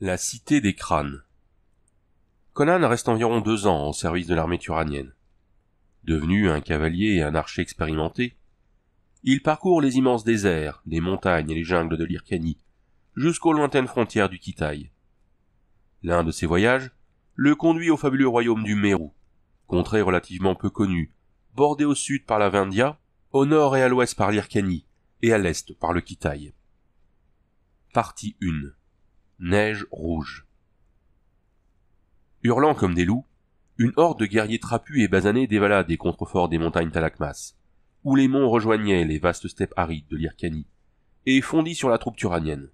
La cité des crânes. Conan reste environ deux ans au service de l'armée turanienne. Devenu un cavalier et un archer expérimenté, il parcourt les immenses déserts, les montagnes et les jungles de l'Irkani, jusqu'aux lointaines frontières du Kitaï. L'un de ses voyages le conduit au fabuleux royaume du Mérou, contrée relativement peu connue, bordée au sud par la Vindia, au nord et à l'ouest par l'Irkani, et à l'est par le Kitaï. Partie 1 neige rouge. Hurlant comme des loups, une horde de guerriers trapus et basanés dévala des contreforts des montagnes Talakmas, où les monts rejoignaient les vastes steppes arides de l'Irkani, et fondit sur la troupe turanienne.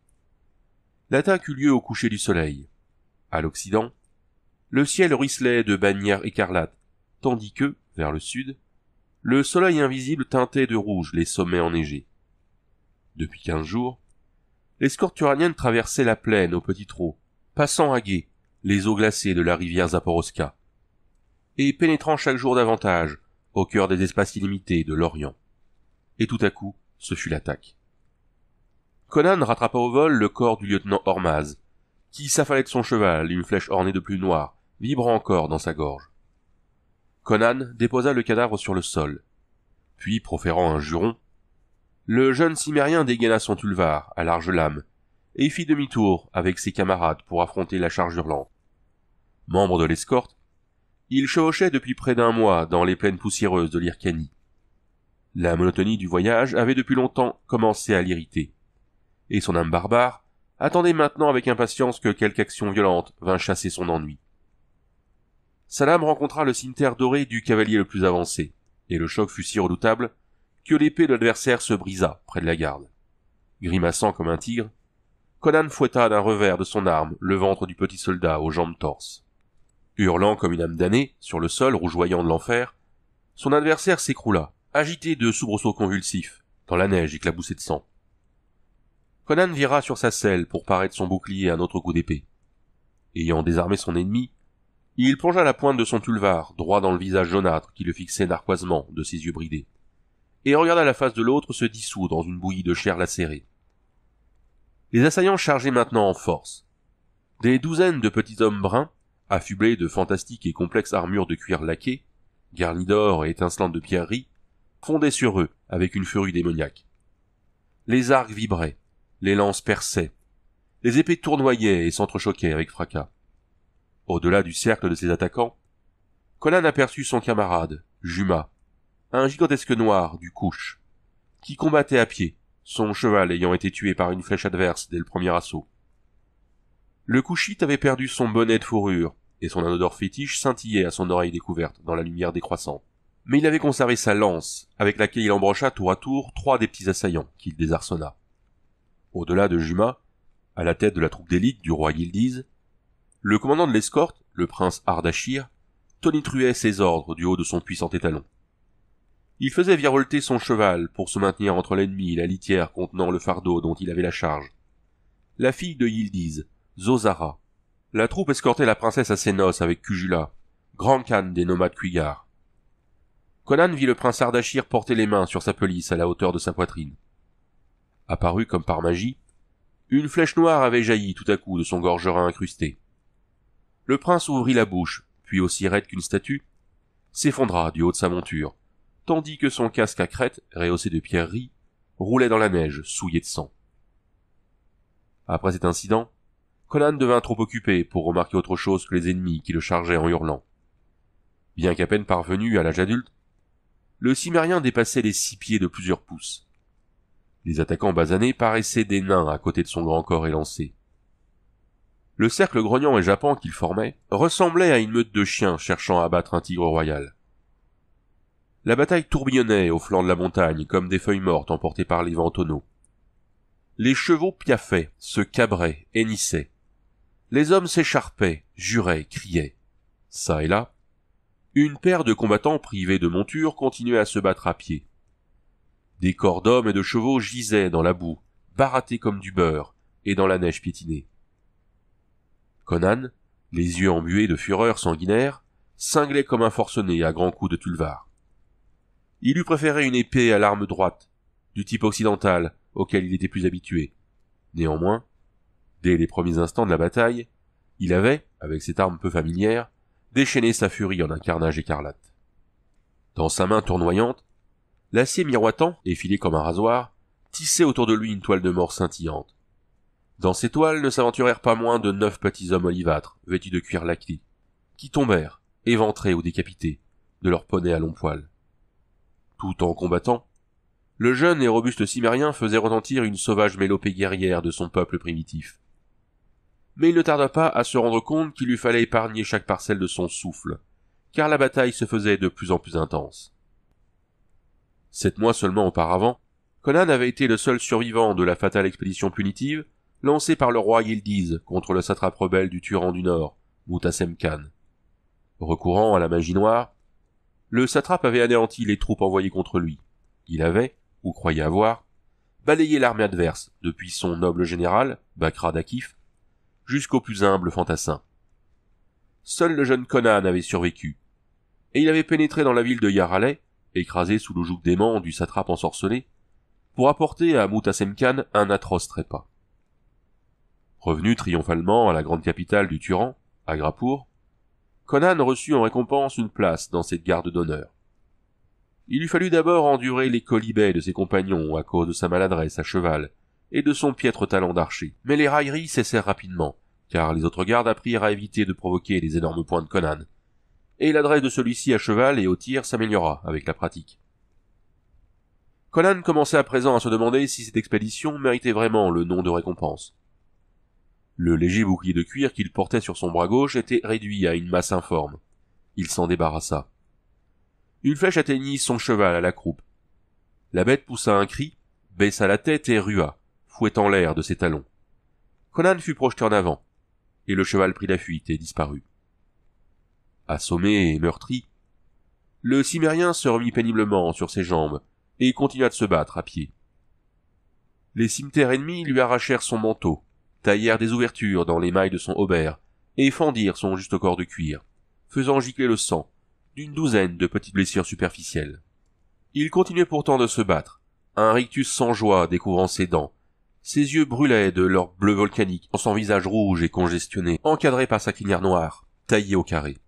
L'attaque eut lieu au coucher du soleil. À l'occident, le ciel ruisselait de bannières écarlates, tandis que, vers le sud, le soleil invisible teintait de rouge les sommets enneigés. Depuis quinze jours, l'escorte turanienne traversait la plaine au petit trot, passant à gué les eaux glacées de la rivière Zaporoska, et pénétrant chaque jour davantage au cœur des espaces illimités de l'Orient. Et tout à coup, ce fut l'attaque. Conan rattrapa au vol le corps du lieutenant Hormaz, qui s'affalait de son cheval, une flèche ornée de plumes noires, vibrant encore dans sa gorge. Conan déposa le cadavre sur le sol, puis, proférant un juron, le jeune cimérien dégaina son tulvar à large lame et fit demi-tour avec ses camarades pour affronter la charge hurlante. Membre de l'escorte, il chevauchait depuis près d'un mois dans les plaines poussiéreuses de l'Ircanie. La monotonie du voyage avait depuis longtemps commencé à l'irriter, et son âme barbare attendait maintenant avec impatience que quelque action violente vînt chasser son ennui. Salam rencontra le cimetière doré du cavalier le plus avancé, et le choc fut si redoutable que l'épée de l'adversaire se brisa près de la garde. Grimaçant comme un tigre, Conan fouetta d'un revers de son arme le ventre du petit soldat aux jambes torses. Hurlant comme une âme damnée, sur le sol rougeoyant de l'enfer, son adversaire s'écroula, agité de soubresauts convulsifs, dans la neige éclaboussée de sang. Conan vira sur sa selle pour paraître son bouclier un autre coup d'épée. Ayant désarmé son ennemi, il plongea la pointe de son tulvar droit dans le visage jaunâtre qui le fixait narquoisement de ses yeux bridés et regarda la face de l'autre se dissoudre dans une bouillie de chair lacérée. Les assaillants chargeaient maintenant en force. Des douzaines de petits hommes bruns, affublés de fantastiques et complexes armures de cuir laqué, garnis d'or et étincelantes de pierreries, fondaient sur eux avec une furie démoniaque. Les arcs vibraient, les lances perçaient, les épées tournoyaient et s'entrechoquaient avec fracas. Au-delà du cercle de ses attaquants, Conan aperçut son camarade, Juma, un gigantesque noir du couche, qui combattait à pied, son cheval ayant été tué par une flèche adverse dès le premier assaut. Le couchite avait perdu son bonnet de fourrure, et son anneau fétiche scintillait à son oreille découverte dans la lumière décroissante. Mais il avait conservé sa lance, avec laquelle il embrocha tour à tour trois des petits assaillants, qu'il désarçonna. Au-delà de Juma, à la tête de la troupe d'élite du roi Gildiz, le commandant de l'escorte, le prince Ardachir, tonitruait ses ordres du haut de son puissant étalon. Il faisait virevolter son cheval pour se maintenir entre l'ennemi et la litière contenant le fardeau dont il avait la charge. La fille de Yildiz, Zozara. La troupe escortait la princesse à ses noces avec Cujula, grand can des nomades Cuigars. Conan vit le prince Ardachir porter les mains sur sa pelisse à la hauteur de sa poitrine. Apparu comme par magie, une flèche noire avait jailli tout à coup de son gorgerin incrusté. Le prince ouvrit la bouche, puis aussi raide qu'une statue, s'effondra du haut de sa monture, tandis que son casque à crête, rehaussé de pierreries, roulait dans la neige, souillé de sang. Après cet incident, Conan devint trop occupé pour remarquer autre chose que les ennemis qui le chargeaient en hurlant. Bien qu'à peine parvenu à l'âge adulte, le cimérien dépassait les six pieds de plusieurs pouces. Les attaquants basanés paraissaient des nains à côté de son grand corps élancé. Le cercle grognant et jappant qu'il formait ressemblait à une meute de chiens cherchant à abattre un tigre royal. La bataille tourbillonnait au flanc de la montagne comme des feuilles mortes emportées par les vents tonneaux. Les chevaux piaffaient, se cabraient, hennissaient. Les hommes s'écharpaient, juraient, criaient. Ça et là, une paire de combattants privés de monture continuait à se battre à pied. Des corps d'hommes et de chevaux gisaient dans la boue, barattés comme du beurre, et dans la neige piétinée. Conan, les yeux embués de fureur sanguinaire, cinglait comme un forcené à grands coups de tulvar. Il eût préféré une épée à l'arme droite, du type occidental, auquel il était plus habitué. Néanmoins, dès les premiers instants de la bataille, il avait, avec cette arme peu familière, déchaîné sa furie en un carnage écarlate. Dans sa main tournoyante, l'acier miroitant, effilé comme un rasoir, tissait autour de lui une toile de mort scintillante. Dans ces toiles ne s'aventurèrent pas moins de neuf petits hommes olivâtres, vêtus de cuir laqué, qui tombèrent, éventrés ou décapités, de leurs poneys à longs poils tout en combattant. Le jeune et robuste cimérien faisait retentir une sauvage mélopée guerrière de son peuple primitif. Mais il ne tarda pas à se rendre compte qu'il lui fallait épargner chaque parcelle de son souffle, car la bataille se faisait de plus en plus intense. Sept mois seulement auparavant, Conan avait été le seul survivant de la fatale expédition punitive lancée par le roi Yildiz contre le satrape rebelle du Turan du Nord, Mutasem Khan. Recourant à la magie noire, le satrape avait anéanti les troupes envoyées contre lui. Il avait, ou croyait avoir, balayé l'armée adverse, depuis son noble général, Bakra Dakif, jusqu'au plus humble fantassin. Seul le jeune Conan avait survécu, et il avait pénétré dans la ville de Yaralais, écrasé sous le joug dément du satrape ensorcelé, pour apporter à Mutasemkan un atroce trépas. Revenu triomphalement à la grande capitale du Turan, Agrapour, Conan reçut en récompense une place dans cette garde d'honneur. Il lui fallut d'abord endurer les colibets de ses compagnons à cause de sa maladresse à cheval et de son piètre talent d'archer. Mais les railleries cessèrent rapidement, car les autres gardes apprirent à éviter de provoquer les énormes points de Conan. Et l'adresse de celui-ci à cheval et au tir s'améliora avec la pratique. Conan commençait à présent à se demander si cette expédition méritait vraiment le nom de récompense. Le léger bouclier de cuir qu'il portait sur son bras gauche était réduit à une masse informe. Il s'en débarrassa. Une flèche atteignit son cheval à la croupe. La bête poussa un cri, baissa la tête et rua, fouettant l'air de ses talons. Conan fut projeté en avant, et le cheval prit la fuite et disparut. Assommé et meurtri, le cimérien se remit péniblement sur ses jambes et continua de se battre à pied. Les cimetères ennemis lui arrachèrent son manteau, taillèrent des ouvertures dans les mailles de son aubert et fendirent son juste corps de cuir, faisant gicler le sang, d'une douzaine de petites blessures superficielles. Il continuait pourtant de se battre, un rictus sans joie découvrant ses dents. Ses yeux brûlaient de leur bleu volcanique, en son visage rouge et congestionné, encadré par sa crinière noire, taillée au carré.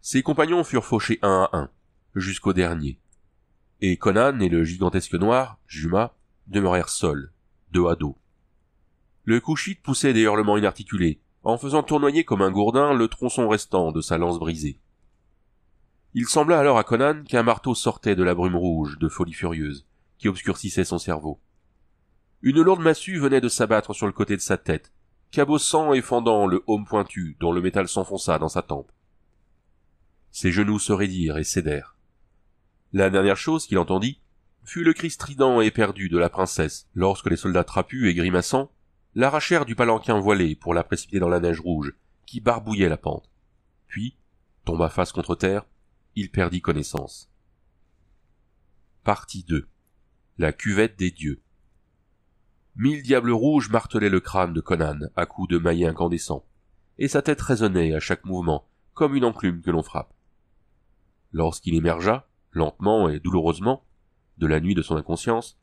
Ses compagnons furent fauchés un à un, jusqu'au dernier. Et Conan et le gigantesque noir, Juma, demeurèrent seuls, deux à dos. Le couchit poussait des hurlements inarticulés, en faisant tournoyer comme un gourdin le tronçon restant de sa lance brisée. Il sembla alors à Conan qu'un marteau sortait de la brume rouge de folie furieuse, qui obscurcissait son cerveau. Une lourde massue venait de s'abattre sur le côté de sa tête, cabossant et fendant le haume pointu dont le métal s'enfonça dans sa tempe. Ses genoux se raidirent et cédèrent. La dernière chose qu'il entendit fut le cri strident et perdu de la princesse lorsque les soldats trapus et grimaçants l'arrachèrent du palanquin voilé pour la précipiter dans la neige rouge, qui barbouillait la pente. Puis, tomba face contre terre, il perdit connaissance. Partie 2. La cuvette des dieux. Mille diables rouges martelaient le crâne de Conan à coups de maillet incandescent, et sa tête résonnait à chaque mouvement, comme une enclume que l'on frappe. Lorsqu'il émergea, lentement et douloureusement, de la nuit de son inconscience,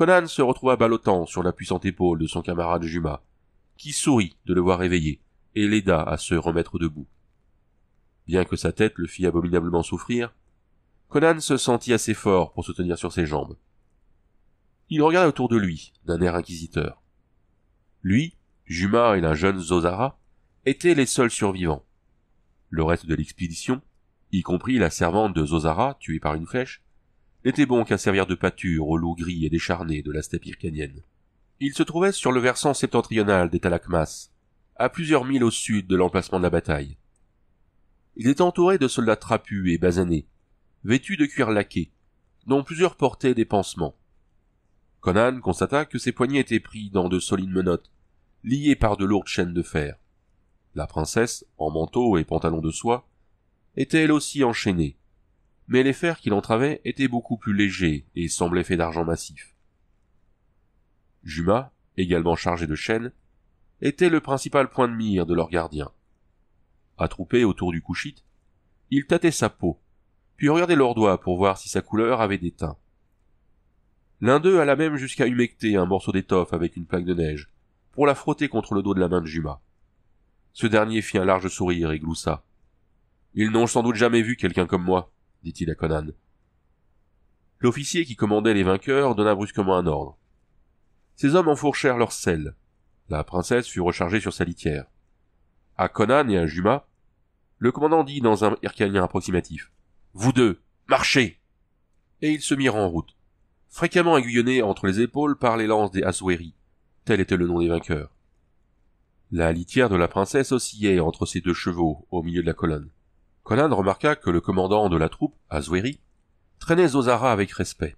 Conan se retrouva ballottant sur la puissante épaule de son camarade Juma, qui sourit de le voir éveillé et l'aida à se remettre debout. Bien que sa tête le fît abominablement souffrir, Conan se sentit assez fort pour se tenir sur ses jambes. Il regarda autour de lui d'un air inquisiteur. Lui, Juma et la jeune Zozara étaient les seuls survivants. Le reste de l'expédition, y compris la servante de Zozara tuée par une flèche, n'était bon qu'à servir de pâture aux loups gris et décharnés de la steppe irkanienne. Il se trouvait sur le versant septentrional des Talakmas, à plusieurs milles au sud de l'emplacement de la bataille. Il était entouré de soldats trapus et basanés, vêtus de cuir laqué, dont plusieurs portaient des pansements. Conan constata que ses poignets étaient pris dans de solides menottes, liées par de lourdes chaînes de fer. La princesse, en manteau et pantalon de soie, était elle aussi enchaînée, mais les fers qu'il l'entravaient étaient beaucoup plus légers et semblaient faits d'argent massif. Juma, également chargé de chaînes, était le principal point de mire de leurs gardiens. Attroupé autour du couchite, il tâtaient sa peau, puis regardait leurs doigts pour voir si sa couleur avait des teints. L'un d'eux alla même jusqu'à humecter un morceau d'étoffe avec une plaque de neige, pour la frotter contre le dos de la main de Juma. Ce dernier fit un large sourire et gloussa. Ils n'ont sans doute jamais vu quelqu'un comme moi dit-il à Conan. L'officier qui commandait les vainqueurs donna brusquement un ordre. Ces hommes enfourchèrent leurs selles. La princesse fut rechargée sur sa litière. À Conan et à Juma, le commandant dit dans un hircanien approximatif. Vous deux, marchez! Et ils se mirent en route, fréquemment aiguillonnés entre les épaules par les lances des Asweri. Tel était le nom des vainqueurs. La litière de la princesse oscillait entre ses deux chevaux au milieu de la colonne. Conan remarqua que le commandant de la troupe, Azweri, traînait Zozara avec respect.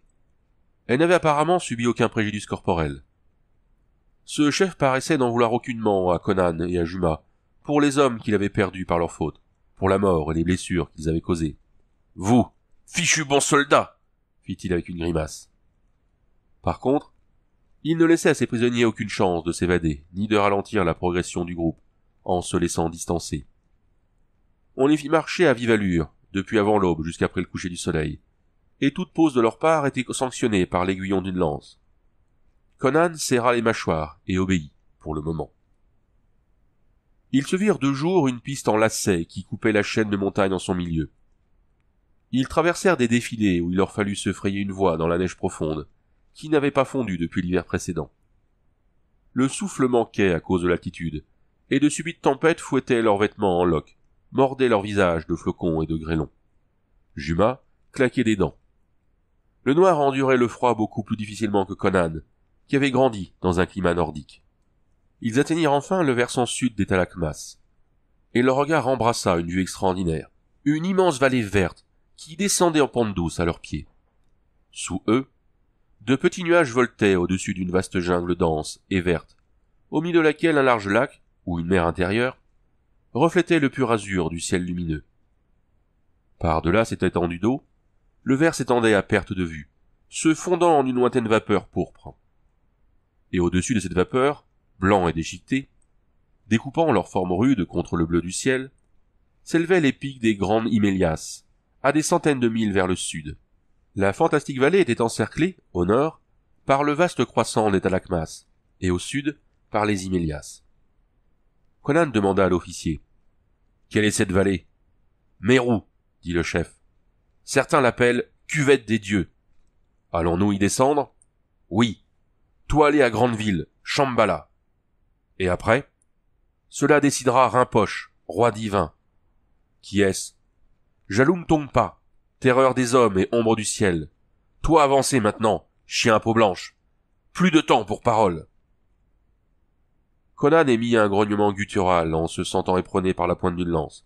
Elle n'avait apparemment subi aucun préjudice corporel. Ce chef paraissait n'en vouloir aucunement à Conan et à Juma, pour les hommes qu'il avait perdus par leur faute, pour la mort et les blessures qu'ils avaient causées. Vous, fichu bon soldat, fit-il avec une grimace. Par contre, il ne laissait à ses prisonniers aucune chance de s'évader, ni de ralentir la progression du groupe, en se laissant distancer. On les fit marcher à vive allure, depuis avant l'aube jusqu'après le coucher du soleil, et toute pause de leur part était sanctionnée par l'aiguillon d'une lance. Conan serra les mâchoires et obéit, pour le moment. Ils se virent de jour une piste en lacets qui coupait la chaîne de montagne en son milieu. Ils traversèrent des défilés où il leur fallut se frayer une voie dans la neige profonde, qui n'avait pas fondu depuis l'hiver précédent. Le souffle manquait à cause de l'altitude, et de subites tempêtes fouettaient leurs vêtements en loques, mordaient leur visage de flocons et de grêlons. Juma claquait des dents. Le noir endurait le froid beaucoup plus difficilement que Conan, qui avait grandi dans un climat nordique. Ils atteignirent enfin le versant sud des Talakmas. Et leur regard embrassa une vue extraordinaire, une immense vallée verte qui descendait en pente douce à leurs pieds. Sous eux, de petits nuages voltaient au-dessus d'une vaste jungle dense et verte, au milieu de laquelle un large lac, ou une mer intérieure, reflétait le pur azur du ciel lumineux. Par-delà cette étendue d'eau, le vert s'étendait à perte de vue, se fondant en une lointaine vapeur pourpre. Et au-dessus de cette vapeur, blanc et déchiqueté, découpant leur forme rude contre le bleu du ciel, s'élevaient les pics des grandes Himélias, à des centaines de milles vers le sud. La fantastique vallée était encerclée, au nord, par le vaste croissant des Talakmas, et au sud, par les Himélias. Conan demanda à l'officier. Quelle est cette vallée? Mérou, dit le chef. Certains l'appellent cuvette des dieux. Allons-nous y descendre? Oui. Toi aller à grande ville, Shambhala. Et après? Cela décidera Rimpoche, roi divin. Qui est-ce? Jaloum Tongpa, terreur des hommes et ombre du ciel. Toi avancez maintenant, chien à peau blanche. Plus de temps pour parole. Conan émit un grognement guttural en se sentant épronné par la pointe d'une lance,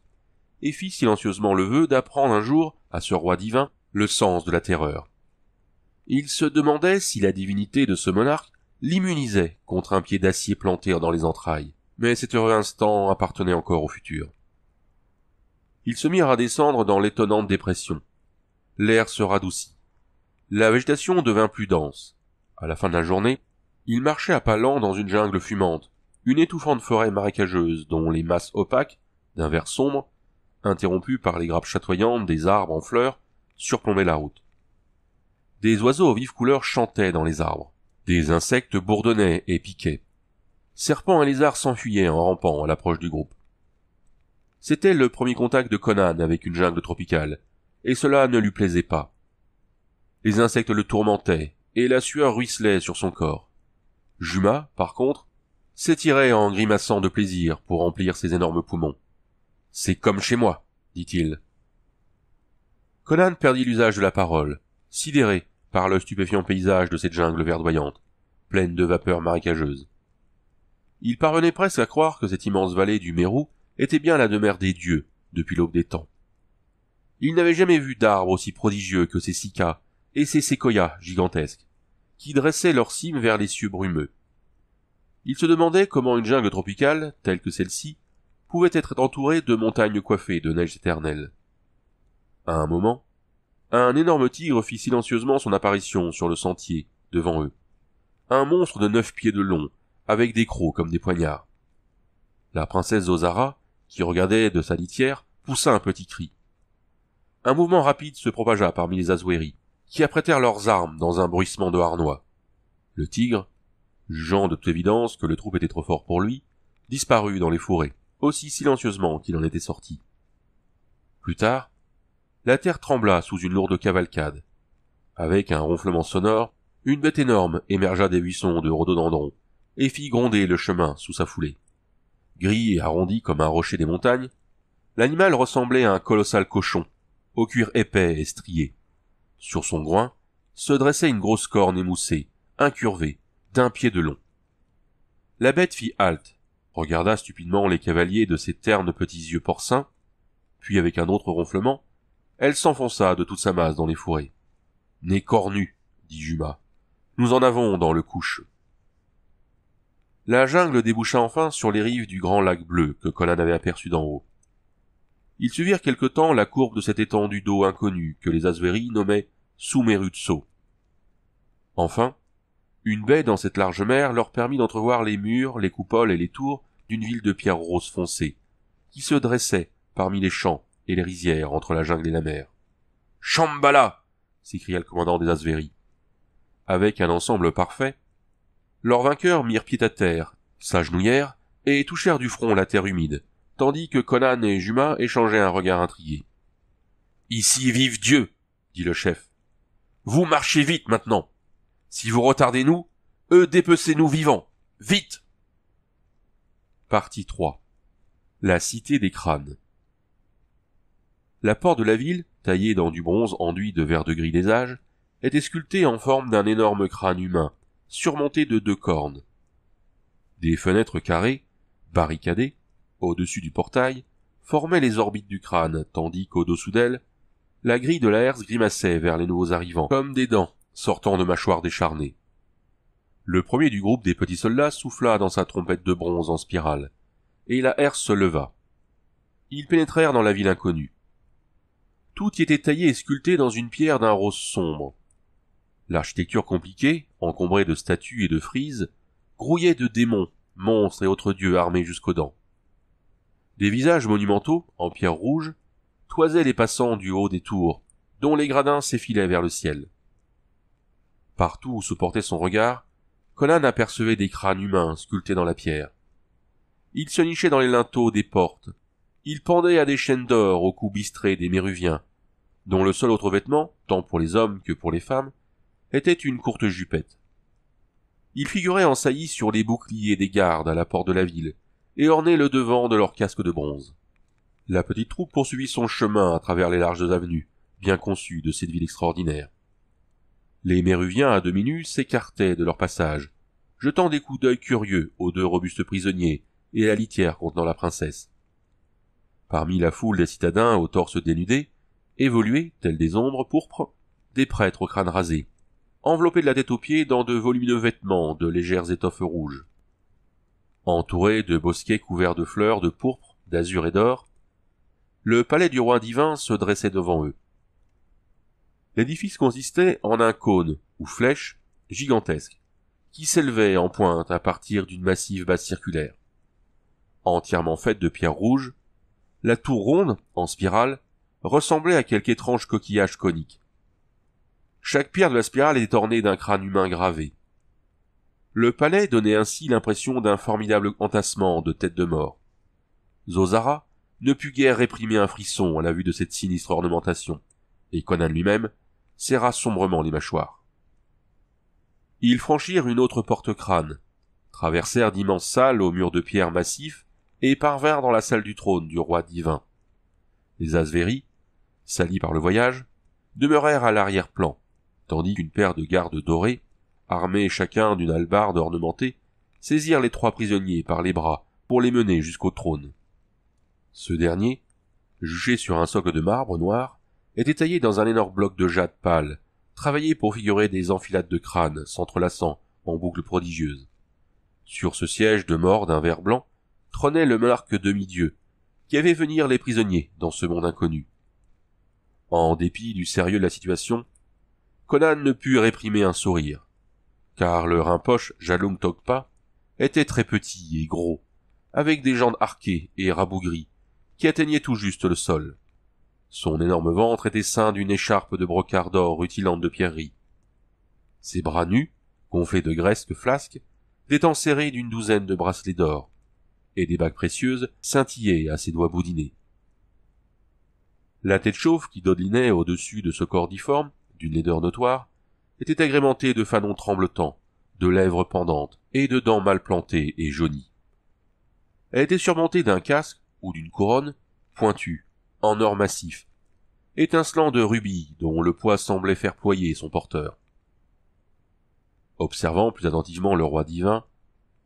et fit silencieusement le vœu d'apprendre un jour à ce roi divin le sens de la terreur. Il se demandait si la divinité de ce monarque l'immunisait contre un pied d'acier planté dans les entrailles, mais cet heureux instant appartenait encore au futur. Ils se mirent à descendre dans l'étonnante dépression. L'air se radoucit. La végétation devint plus dense. À la fin de la journée, ils marchaient à pas lents dans une jungle fumante, une étouffante forêt marécageuse dont les masses opaques, d'un vert sombre, interrompues par les grappes chatoyantes des arbres en fleurs, surplombaient la route. Des oiseaux aux vives couleurs chantaient dans les arbres. Des insectes bourdonnaient et piquaient. Serpents et lézards s'enfuyaient en rampant à l'approche du groupe. C'était le premier contact de Conan avec une jungle tropicale, et cela ne lui plaisait pas. Les insectes le tourmentaient, et la sueur ruisselait sur son corps. Juma, par contre, s'étirait en grimaçant de plaisir pour remplir ses énormes poumons. C'est comme chez moi, dit-il. Conan perdit l'usage de la parole, sidéré par le stupéfiant paysage de cette jungle verdoyante, pleine de vapeurs marécageuses. Il parvenait presque à croire que cette immense vallée du Mérou était bien la demeure des dieux depuis l'aube des temps. Il n'avait jamais vu d'arbres aussi prodigieux que ces sicas et ces séquoias gigantesques, qui dressaient leurs cimes vers les cieux brumeux, il se demandait comment une jungle tropicale, telle que celle-ci, pouvait être entourée de montagnes coiffées de neige éternelle. À un moment, un énorme tigre fit silencieusement son apparition sur le sentier, devant eux. Un monstre de neuf pieds de long, avec des crocs comme des poignards. La princesse Ozara, qui regardait de sa litière, poussa un petit cri. Un mouvement rapide se propagea parmi les Azouéris, qui apprêtèrent leurs armes dans un bruissement de harnois. Le tigre, jugeant de toute évidence que le troupe était trop fort pour lui, disparut dans les forêts, aussi silencieusement qu'il en était sorti. Plus tard, la terre trembla sous une lourde cavalcade. Avec un ronflement sonore, une bête énorme émergea des buissons de rhododendron et fit gronder le chemin sous sa foulée. Gris et arrondi comme un rocher des montagnes, l'animal ressemblait à un colossal cochon, au cuir épais et strié. Sur son groin se dressait une grosse corne émoussée, incurvée, d'un pied de long. La bête fit halte, regarda stupidement les cavaliers de ses ternes petits yeux porcins, puis avec un autre ronflement, elle s'enfonça de toute sa masse dans les fourrés. Né cornu, dit Juma. Nous en avons dans le couche. La jungle déboucha enfin sur les rives du grand lac bleu que Colin avait aperçu d'en haut. Ils suivirent quelque temps la courbe de cette étendue d'eau inconnue que les Asveris nommaient Soumerutso. Enfin, une baie dans cette large mer leur permit d'entrevoir les murs, les coupoles et les tours d'une ville de pierre rose foncée, qui se dressait parmi les champs et les rizières entre la jungle et la mer. Chambala s'écria le commandant des Azvéri. Avec un ensemble parfait, leurs vainqueurs mirent pied à terre, s'agenouillèrent et touchèrent du front la terre humide, tandis que Conan et Juma échangeaient un regard intrigué. Ici vive Dieu, dit le chef. Vous marchez vite maintenant. Si vous retardez nous, eux dépecez-nous vivants. Vite! Partie 3. La cité des crânes. La porte de la ville, taillée dans du bronze enduit de vert de gris des âges, était sculptée en forme d'un énorme crâne humain, surmonté de deux cornes. Des fenêtres carrées, barricadées, au-dessus du portail, formaient les orbites du crâne, tandis qu'au-dessous d'elles, la grille de la herse grimaçait vers les nouveaux arrivants, comme des dents, sortant de mâchoires décharnées. Le premier du groupe des petits soldats souffla dans sa trompette de bronze en spirale, et la herse se leva. Ils pénétrèrent dans la ville inconnue. Tout y était taillé et sculpté dans une pierre d'un rose sombre. L'architecture compliquée, encombrée de statues et de frises, grouillait de démons, monstres et autres dieux armés jusqu'aux dents. Des visages monumentaux, en pierre rouge, toisaient les passants du haut des tours, dont les gradins s'effilaient vers le ciel. Partout où se portait son regard, Conan apercevait des crânes humains sculptés dans la pierre. Il se nichait dans les linteaux des portes. il pendait à des chaînes d'or aux cou bistrés des Méruviens, dont le seul autre vêtement, tant pour les hommes que pour les femmes, était une courte jupette. Il figurait en saillie sur les boucliers des gardes à la porte de la ville, et ornait le devant de leurs casques de bronze. La petite troupe poursuivit son chemin à travers les larges avenues, bien conçues de cette ville extraordinaire. Les Méruviens à demi nus s'écartaient de leur passage, jetant des coups d'œil curieux aux deux robustes prisonniers et à la litière contenant la princesse. Parmi la foule des citadins aux torses dénudés, évoluaient, tels des ombres pourpres, des prêtres au crâne rasé, enveloppés de la tête aux pieds dans de volumineux vêtements de légères étoffes rouges. Entourés de bosquets couverts de fleurs de pourpre, d'azur et d'or, le palais du roi divin se dressait devant eux. L'édifice consistait en un cône, ou flèche, gigantesque, qui s'élevait en pointe à partir d'une massive base circulaire. Entièrement faite de pierres rouges, la tour ronde, en spirale, ressemblait à quelque étrange coquillage conique. Chaque pierre de la spirale était ornée d'un crâne humain gravé. Le palais donnait ainsi l'impression d'un formidable entassement de têtes de mort. Zozara ne put guère réprimer un frisson à la vue de cette sinistre ornementation, et Conan lui-même serra sombrement les mâchoires. Ils franchirent une autre porte-crâne, traversèrent d'immenses salles aux murs de pierre massifs et parvinrent dans la salle du trône du roi divin. Les asvéris, salis par le voyage, demeurèrent à l'arrière-plan, tandis qu'une paire de gardes dorés, armés chacun d'une albarde ornementée, saisirent les trois prisonniers par les bras pour les mener jusqu'au trône. Ce dernier, juché sur un socle de marbre noir, était taillé dans un énorme bloc de jade pâle, travaillé pour figurer des enfilades de crânes s'entrelaçant en boucles prodigieuses. Sur ce siège de mort d'un verre blanc, trônait le marque demi-dieu, qui avait venir les prisonniers dans ce monde inconnu. En dépit du sérieux de la situation, Conan ne put réprimer un sourire, car le rimpoche Jalum Tokpa était très petit et gros, avec des jambes arquées et rabougries, qui atteignaient tout juste le sol. Son énorme ventre était ceint d'une écharpe de brocart d'or rutilante de pierreries. Ses bras nus, gonflés de graisse de flasques, étaient serrés d'une douzaine de bracelets d'or, et des bagues précieuses scintillaient à ses doigts boudinés. La tête chauve qui dodelinait au-dessus de ce corps difforme, d'une laideur notoire, était agrémentée de fanons tremblotants, de lèvres pendantes et de dents mal plantées et jaunies. Elle était surmontée d'un casque ou d'une couronne pointue, en or massif, étincelant de rubis dont le poids semblait faire ployer son porteur. Observant plus attentivement le roi divin,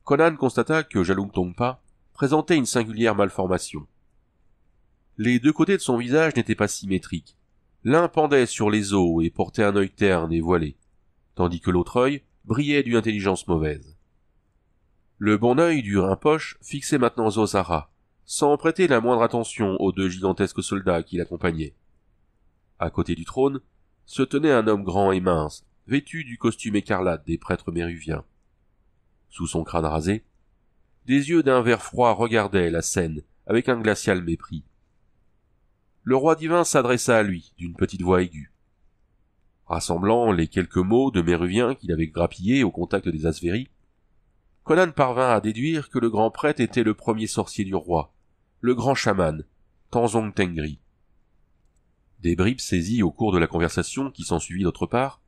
Conan constata que Jalung Tongpa présentait une singulière malformation. Les deux côtés de son visage n'étaient pas symétriques. L'un pendait sur les os et portait un œil terne et voilé, tandis que l'autre œil brillait d'une intelligence mauvaise. Le bon œil du Rinpoche fixait maintenant Zosara, sans prêter la moindre attention aux deux gigantesques soldats qui l'accompagnaient. À côté du trône, se tenait un homme grand et mince, vêtu du costume écarlate des prêtres méruviens. Sous son crâne rasé, des yeux d'un vert froid regardaient la scène avec un glacial mépris. Le roi divin s'adressa à lui d'une petite voix aiguë. Rassemblant les quelques mots de Méruvien qu'il avait grappillés au contact des asvéris Conan parvint à déduire que le grand prêtre était le premier sorcier du roi, le grand chaman, Tanzong Tengri. Des bribes saisies au cours de la conversation qui s'ensuivit d'autre part,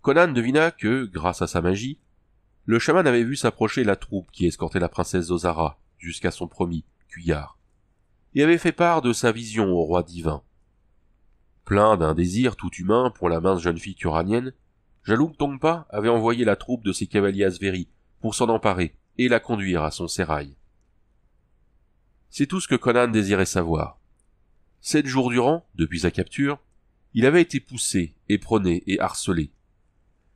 Conan devina que, grâce à sa magie, le chaman avait vu s'approcher la troupe qui escortait la princesse Zozara jusqu'à son promis, Cuyard, et avait fait part de sa vision au roi divin. Plein d'un désir tout humain pour la mince jeune fille turanienne, Jaloum Tongpa avait envoyé la troupe de ses cavaliers Asveri pour s'en emparer et la conduire à son sérail. C'est tout ce que Conan désirait savoir. Sept jours durant, depuis sa capture, il avait été poussé, éprôné et harcelé.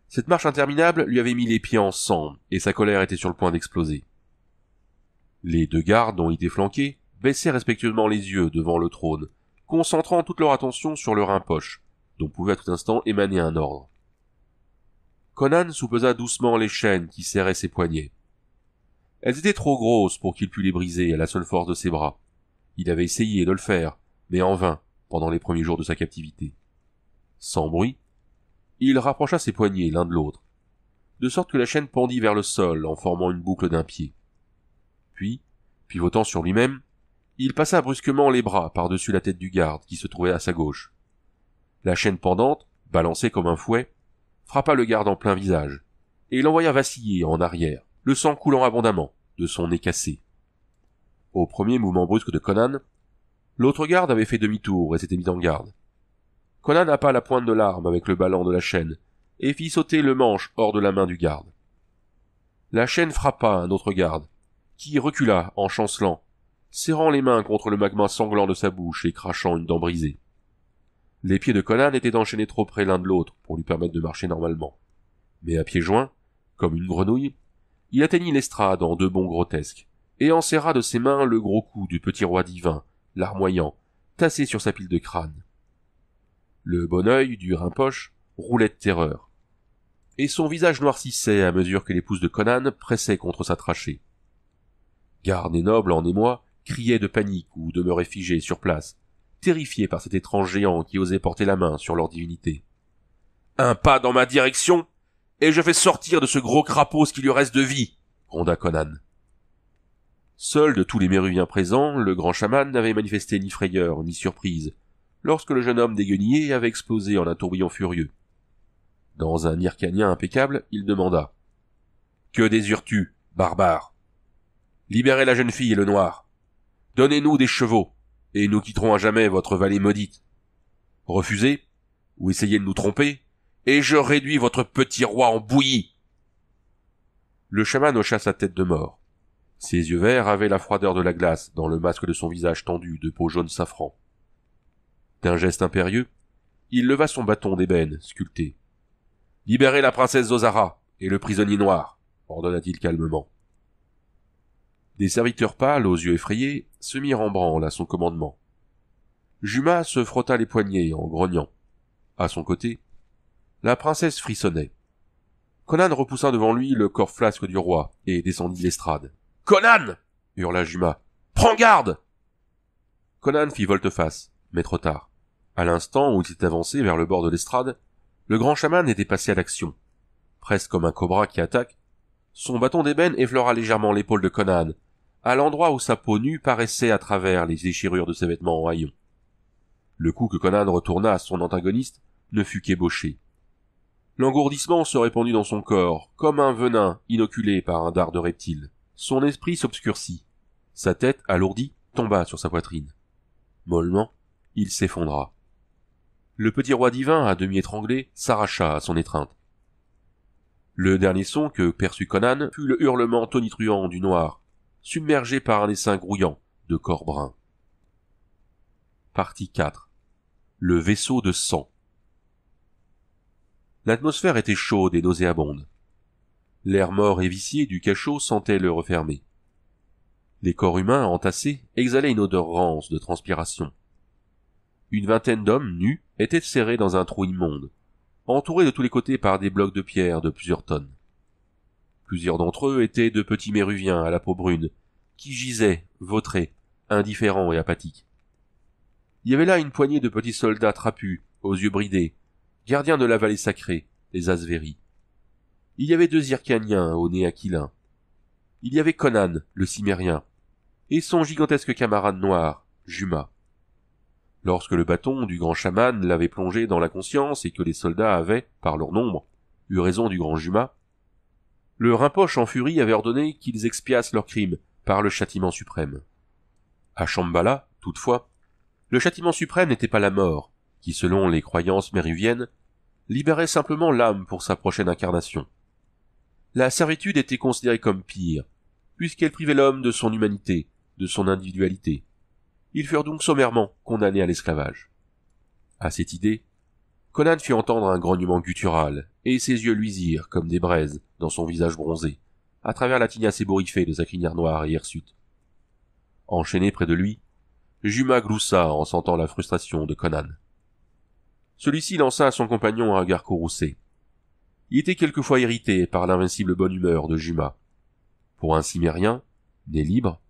Cette marche interminable lui avait mis les pieds ensemble et sa colère était sur le point d'exploser. Les deux gardes dont il était flanqué baissaient respectueusement les yeux devant le trône, concentrant toute leur attention sur leur impoche, dont pouvait à tout instant émaner un ordre. Conan soupesa doucement les chaînes qui serraient ses poignets. Elles étaient trop grosses pour qu'il pût les briser à la seule force de ses bras. Il avait essayé de le faire, mais en vain, pendant les premiers jours de sa captivité. Sans bruit, il rapprocha ses poignets l'un de l'autre, de sorte que la chaîne pendit vers le sol en formant une boucle d'un pied. Puis, pivotant sur lui-même, il passa brusquement les bras par-dessus la tête du garde qui se trouvait à sa gauche. La chaîne pendante, balancée comme un fouet, frappa le garde en plein visage, et l'envoya vaciller en arrière, le sang coulant abondamment de son nez cassé. Au premier mouvement brusque de Conan, l'autre garde avait fait demi-tour et s'était mis en garde. Conan appa la pointe de l'arme avec le ballon de la chaîne et fit sauter le manche hors de la main du garde. La chaîne frappa un autre garde, qui recula en chancelant, serrant les mains contre le magma sanglant de sa bouche et crachant une dent brisée. Les pieds de Conan étaient enchaînés trop près l'un de l'autre pour lui permettre de marcher normalement. Mais à pieds joints, comme une grenouille, il atteignit l'estrade en deux bons grotesques, et enserra de ses mains le gros cou du petit roi divin, larmoyant, tassé sur sa pile de crâne. Le bon œil du Rimpoche roulait de terreur, et son visage noircissait à mesure que les pouces de Conan pressaient contre sa trachée. Garde et noble en émoi criaient de panique ou demeuraient figés sur place, terrifiés par cet étrange géant qui osait porter la main sur leur divinité. Un pas dans ma direction, et je fais sortir de ce gros crapaud ce qui lui reste de vie, gronda Conan. Seul de tous les méruviens présents, le grand chaman n'avait manifesté ni frayeur, ni surprise, lorsque le jeune homme déguenillé avait explosé en un tourbillon furieux. Dans un Ircanien impeccable, il demanda. Que désires-tu, barbare? Libérez la jeune fille et le noir. Donnez-nous des chevaux, et nous quitterons à jamais votre vallée maudite. Refusez, ou essayez de nous tromper, et je réduis votre petit roi en bouillie. Le chaman hocha sa tête de mort. Ses yeux verts avaient la froideur de la glace dans le masque de son visage tendu de peau jaune safran. D'un geste impérieux, il leva son bâton d'ébène sculpté. Libérez la princesse Zozara et le prisonnier noir, ordonna-t-il calmement. Des serviteurs pâles, aux yeux effrayés, se mirent en branle à son commandement. Juma se frotta les poignets en grognant. À son côté, la princesse frissonnait. Conan repoussa devant lui le corps flasque du roi et descendit l'estrade. Conan hurla Juma. Prends garde Conan fit volte-face, mais trop tard. À l'instant où il s'était avancé vers le bord de l'estrade, le grand chaman était passé à l'action. Presque comme un cobra qui attaque, son bâton d'ébène effleura légèrement l'épaule de Conan, à l'endroit où sa peau nue paraissait à travers les déchirures de ses vêtements en haillons. Le coup que Conan retourna à son antagoniste ne fut qu'ébauché. L'engourdissement se répandit dans son corps, comme un venin inoculé par un dard de reptile. Son esprit s'obscurcit. Sa tête, alourdie, tomba sur sa poitrine. Mollement, il s'effondra. Le petit roi divin, à demi étranglé, s'arracha à son étreinte. Le dernier son que perçut Conan fut le hurlement tonitruant du noir, submergé par un essaim grouillant de corps bruns. Partie 4. Le vaisseau de sang. L'atmosphère était chaude et nauséabonde. L'air mort et vicié du cachot sentait le refermer. Les corps humains entassés exhalaient une odeur rance de transpiration. Une vingtaine d'hommes nus étaient serrés dans un trou immonde, entourés de tous les côtés par des blocs de pierre de plusieurs tonnes. Plusieurs d'entre eux étaient de petits méruviens à la peau brune, qui gisaient, vautrés, indifférents et apathiques. Il y avait là une poignée de petits soldats trapus, aux yeux bridés, gardien de la vallée sacrée, les Asvéries. Il y avait deux Irkaniens, au nez aquilin. Il y avait Conan, le Cimérien, et son gigantesque camarade noir, Juma. Lorsque le bâton du grand chaman l'avait plongé dans la conscience et que les soldats avaient, par leur nombre, eu raison du grand Juma, le Rimpoche en furie avait ordonné qu'ils expiassent leur crime par le châtiment suprême. À Shambhala, toutefois, le châtiment suprême n'était pas la mort, qui selon les croyances méruviennes, libérait simplement l'âme pour sa prochaine incarnation. La servitude était considérée comme pire, puisqu'elle privait l'homme de son humanité, de son individualité. Ils furent donc sommairement condamnés à l'esclavage. À cette idée, Conan fit entendre un grognement guttural, et ses yeux luisirent comme des braises dans son visage bronzé, à travers la tignasse ébouriffée de sa crinière noire et hirsute. Enchaîné près de lui, Juma gloussa en sentant la frustration de Conan. Celui-ci lança à son compagnon un regard courroucé. Il était quelquefois irrité par l'invincible bonne humeur de Juma. Pour un cimérien, né libre,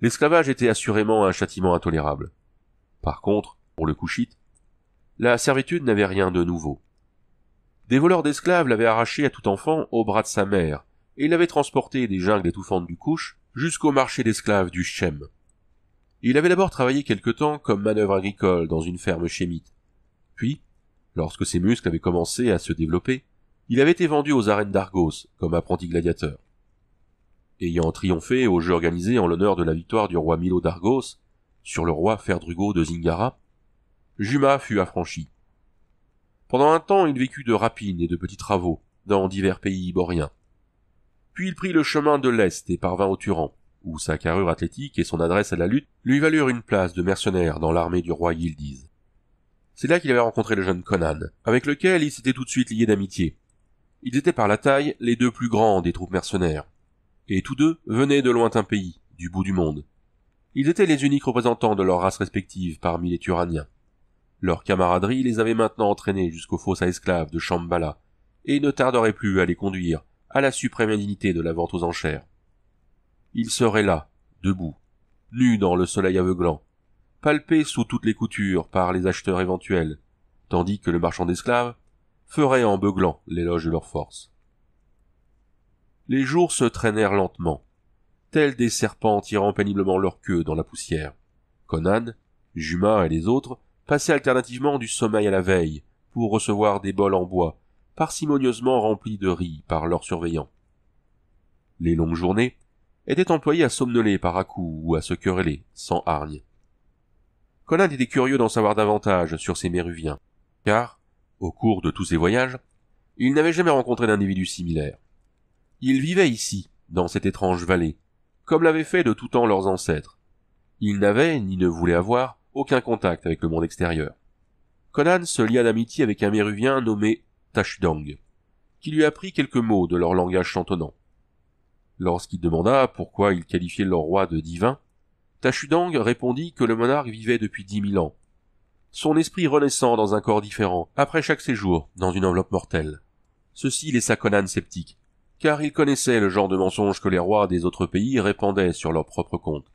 l'esclavage était assurément un châtiment intolérable. Par contre, pour le couchite, la servitude n'avait rien de nouveau. Des voleurs d'esclaves l'avaient arraché à tout enfant au bras de sa mère, et avait transporté des jungles étouffantes du couche jusqu'au marché d'esclaves du Chem. Il avait d'abord travaillé quelque temps comme manœuvre agricole dans une ferme chémite. Puis, lorsque ses muscles avaient commencé à se développer, il avait été vendu aux arènes d'Argos comme apprenti gladiateur. Ayant triomphé au jeu organisé en l'honneur de la victoire du roi Milo d'Argos sur le roi Ferdrugo de Zingara, Juma fut affranchi. Pendant un temps, il vécut de rapines et de petits travaux dans divers pays iboriens. Puis il prit le chemin de l'Est et parvint au Turan, où sa carrure athlétique et son adresse à la lutte lui valurent une place de mercenaire dans l'armée du roi Yildiz. C'est là qu'il avait rencontré le jeune Conan, avec lequel il s'était tout de suite lié d'amitié. Ils étaient par la taille les deux plus grands des troupes mercenaires. Et tous deux venaient de lointains pays, du bout du monde. Ils étaient les uniques représentants de leur race respective parmi les Turaniens. Leur camaraderie les avait maintenant entraînés jusqu'aux fosses à esclaves de Shambhala, et ne tarderait plus à les conduire à la suprême indignité de la vente aux enchères. Ils seraient là, debout, nus dans le soleil aveuglant, palpés sous toutes les coutures par les acheteurs éventuels, tandis que le marchand d'esclaves ferait en beuglant l'éloge de leur force. Les jours se traînèrent lentement, tels des serpents tirant péniblement leur queue dans la poussière. Conan, Juma et les autres passaient alternativement du sommeil à la veille pour recevoir des bols en bois, parcimonieusement remplis de riz par leurs surveillants. Les longues journées étaient employées à somnoler par à coups ou à se quereller sans hargne. Conan était curieux d'en savoir davantage sur ces Méruviens, car, au cours de tous ses voyages, il n'avait jamais rencontré d'individus similaire. Ils vivaient ici, dans cette étrange vallée, comme l'avaient fait de tout temps leurs ancêtres. Ils n'avaient, ni ne voulaient avoir, aucun contact avec le monde extérieur. Conan se lia d'amitié avec un Méruvien nommé Tashdang, qui lui apprit quelques mots de leur langage chantonnant. Lorsqu'il demanda pourquoi ils qualifiaient leur roi de divin, Tachudang répondit que le monarque vivait depuis dix mille ans. Son esprit renaissant dans un corps différent, après chaque séjour, dans une enveloppe mortelle. Ceci laissa Conan sceptique, car il connaissait le genre de mensonges que les rois des autres pays répandaient sur leur propre compte.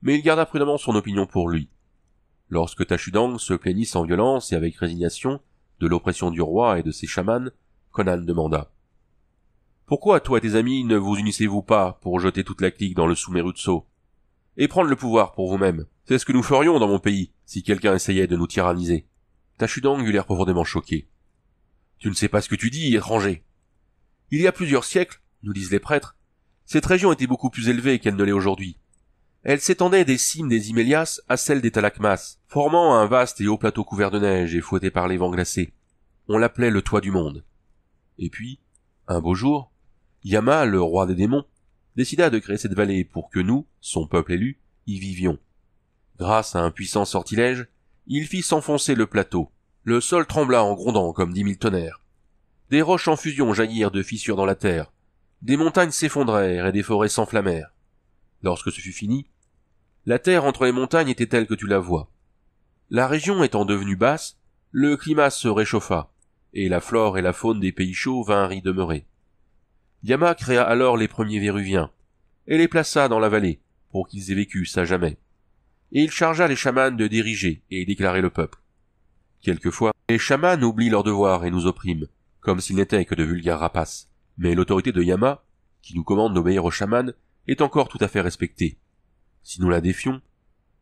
Mais il garda prudemment son opinion pour lui. Lorsque Tachudang se plaignit sans violence et avec résignation de l'oppression du roi et de ses chamans, Conan demanda. Pourquoi, toi et tes amis, ne vous unissez-vous pas pour jeter toute la clique dans le et prendre le pouvoir pour vous-même. C'est ce que nous ferions dans mon pays, si quelqu'un essayait de nous tyranniser. Tachudang eut l'air profondément choqué. Tu ne sais pas ce que tu dis, étranger. Il y a plusieurs siècles, nous disent les prêtres, cette région était beaucoup plus élevée qu'elle ne l'est aujourd'hui. Elle s'étendait des cimes des Imélias à celles des Talakmas, formant un vaste et haut plateau couvert de neige et fouetté par les vents glacés. On l'appelait le toit du monde. Et puis, un beau jour, Yama, le roi des démons, décida de créer cette vallée pour que nous, son peuple élu, y vivions. Grâce à un puissant sortilège, il fit s'enfoncer le plateau. Le sol trembla en grondant comme dix mille tonnerres. Des roches en fusion jaillirent de fissures dans la terre. Des montagnes s'effondrèrent et des forêts s'enflammèrent. Lorsque ce fut fini, la terre entre les montagnes était telle que tu la vois. La région étant devenue basse, le climat se réchauffa, et la flore et la faune des pays chauds vinrent y demeurer. Yama créa alors les premiers Véruviens, et les plaça dans la vallée, pour qu'ils aient vécu à jamais. Et il chargea les chamans de diriger et déclarer le peuple. Quelquefois, les chamans oublient leurs devoirs et nous oppriment, comme s'ils n'étaient que de vulgaires rapaces. Mais l'autorité de Yama, qui nous commande d'obéir aux chamans, est encore tout à fait respectée. Si nous la défions,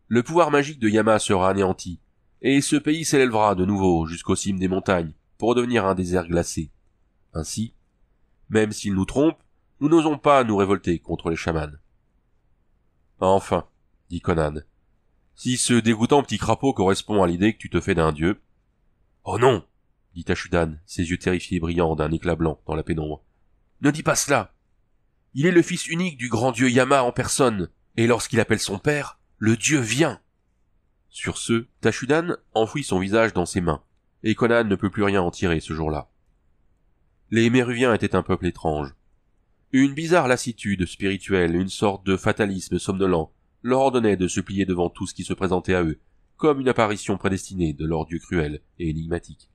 le pouvoir magique de Yama sera anéanti, et ce pays s'élèvera de nouveau jusqu'aux cimes des montagnes, pour devenir un désert glacé. Ainsi, même s'ils nous trompent, nous n'osons pas nous révolter contre les chamans. Enfin, dit Conan, si ce dégoûtant petit crapaud correspond à l'idée que tu te fais d'un dieu. Oh non, dit Tachudan, ses yeux terrifiés brillant d'un éclat blanc dans la pénombre. Ne dis pas cela. Il est le fils unique du grand dieu Yama en personne, et lorsqu'il appelle son père, le dieu vient. Sur ce, Tashudan enfouit son visage dans ses mains, et Conan ne peut plus rien en tirer ce jour-là. Les Méruviens étaient un peuple étrange. Une bizarre lassitude spirituelle, une sorte de fatalisme somnolent, leur ordonnait de se plier devant tout ce qui se présentait à eux, comme une apparition prédestinée de leur dieu cruel et énigmatique.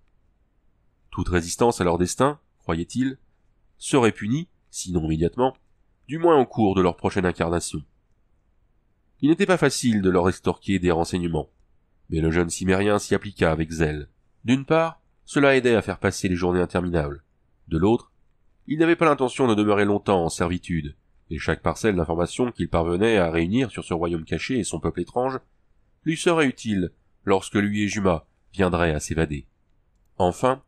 Toute résistance à leur destin, croyaient-ils, serait punie, sinon immédiatement, du moins au cours de leur prochaine incarnation. Il n'était pas facile de leur extorquer des renseignements, mais le jeune cimérien s'y appliqua avec zèle. D'une part, cela aidait à faire passer les journées interminables. De l'autre, il n'avait pas l'intention de demeurer longtemps en servitude, et chaque parcelle d'informations qu'il parvenait à réunir sur ce royaume caché et son peuple étrange lui serait utile lorsque lui et Juma viendraient à s'évader. Enfin,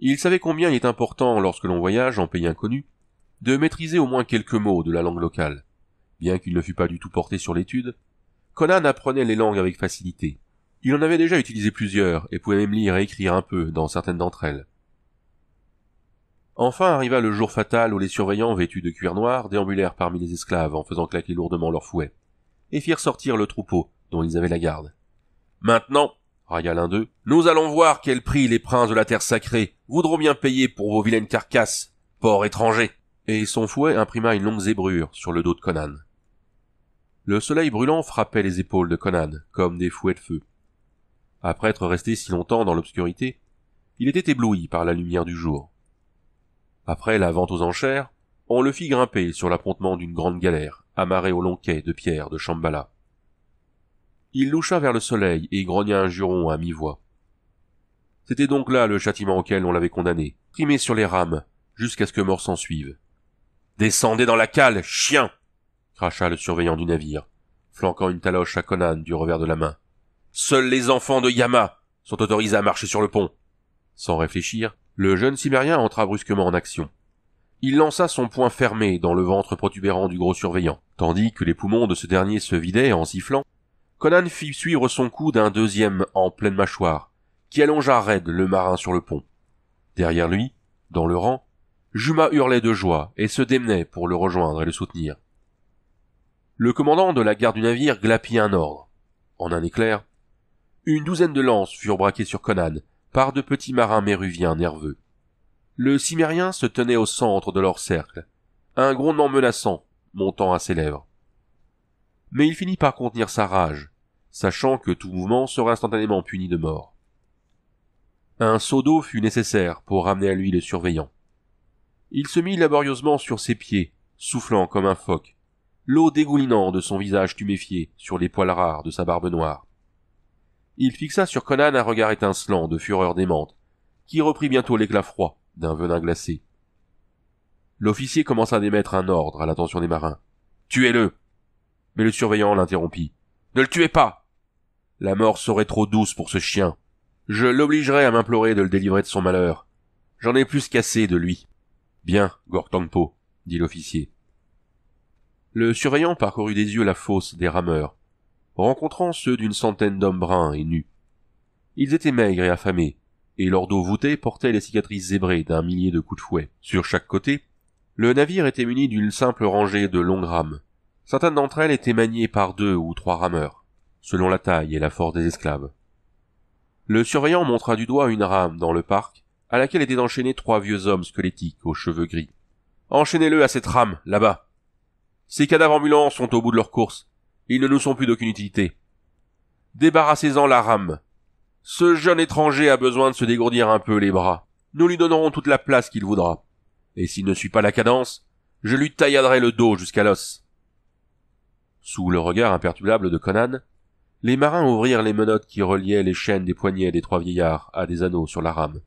il savait combien il est important lorsque l'on voyage en pays inconnu de maîtriser au moins quelques mots de la langue locale. Bien qu'il ne fût pas du tout porté sur l'étude, Conan apprenait les langues avec facilité. Il en avait déjà utilisé plusieurs et pouvait même lire et écrire un peu dans certaines d'entre elles. Enfin arriva le jour fatal où les surveillants vêtus de cuir noir déambulèrent parmi les esclaves en faisant claquer lourdement leurs fouets, et firent sortir le troupeau dont ils avaient la garde. Maintenant, raya l'un d'eux, nous allons voir quel prix les princes de la terre sacrée voudront bien payer pour vos vilaines carcasses, porcs étrangers. Et son fouet imprima une longue zébrure sur le dos de Conan. Le soleil brûlant frappait les épaules de Conan comme des fouets de feu. Après être resté si longtemps dans l'obscurité, il était ébloui par la lumière du jour après la vente aux enchères, on le fit grimper sur l'approntement d'une grande galère, amarrée au long quai de pierre de Shambhala. Il loucha vers le soleil et grogna un juron à mi-voix. C'était donc là le châtiment auquel on l'avait condamné, primé sur les rames, jusqu'à ce que mort s'en suive. Descendez dans la cale, chien! cracha le surveillant du navire, flanquant une taloche à Conan du revers de la main. Seuls les enfants de Yama sont autorisés à marcher sur le pont. Sans réfléchir, le jeune Sibérien entra brusquement en action. Il lança son poing fermé dans le ventre protubérant du gros surveillant, tandis que les poumons de ce dernier se vidaient en sifflant. Conan fit suivre son coup d'un deuxième en pleine mâchoire, qui allongea raide le marin sur le pont. Derrière lui, dans le rang, Juma hurlait de joie et se démenait pour le rejoindre et le soutenir. Le commandant de la garde du navire glapit un ordre. En un éclair, une douzaine de lances furent braquées sur Conan, par de petits marins méruviens nerveux. Le cimérien se tenait au centre de leur cercle, un grondement menaçant montant à ses lèvres. Mais il finit par contenir sa rage, sachant que tout mouvement serait instantanément puni de mort. Un seau d'eau fut nécessaire pour ramener à lui le surveillant. Il se mit laborieusement sur ses pieds, soufflant comme un phoque, l'eau dégoulinant de son visage tuméfié sur les poils rares de sa barbe noire. Il fixa sur Conan un regard étincelant de fureur démente, qui reprit bientôt l'éclat froid d'un venin glacé. L'officier commença à d'émettre un ordre à l'attention des marins. Tuez-le! Mais le surveillant l'interrompit. Ne le tuez pas! La mort serait trop douce pour ce chien. Je l'obligerai à m'implorer de le délivrer de son malheur. J'en ai plus qu'assez de lui. Bien, Gortangpo, » dit l'officier. Le surveillant parcourut des yeux la fosse des rameurs, rencontrant ceux d'une centaine d'hommes bruns et nus. Ils étaient maigres et affamés, et leurs dos voûtés portaient les cicatrices zébrées d'un millier de coups de fouet. Sur chaque côté, le navire était muni d'une simple rangée de longues rames. Certaines d'entre elles étaient maniées par deux ou trois rameurs, selon la taille et la force des esclaves. Le surveillant montra du doigt une rame dans le parc, à laquelle étaient enchaînés trois vieux hommes squelettiques aux cheveux gris. Enchaînez-le à cette rame, là-bas. Ces cadavres ambulants sont au bout de leur course. Ils ne nous sont plus d'aucune utilité. Débarrassez-en la rame. Ce jeune étranger a besoin de se dégourdir un peu les bras. Nous lui donnerons toute la place qu'il voudra. Et s'il ne suit pas la cadence, je lui tailladerai le dos jusqu'à l'os. Sous le regard imperturbable de Conan, les marins ouvrirent les menottes qui reliaient les chaînes des poignets des trois vieillards à des anneaux sur la rame.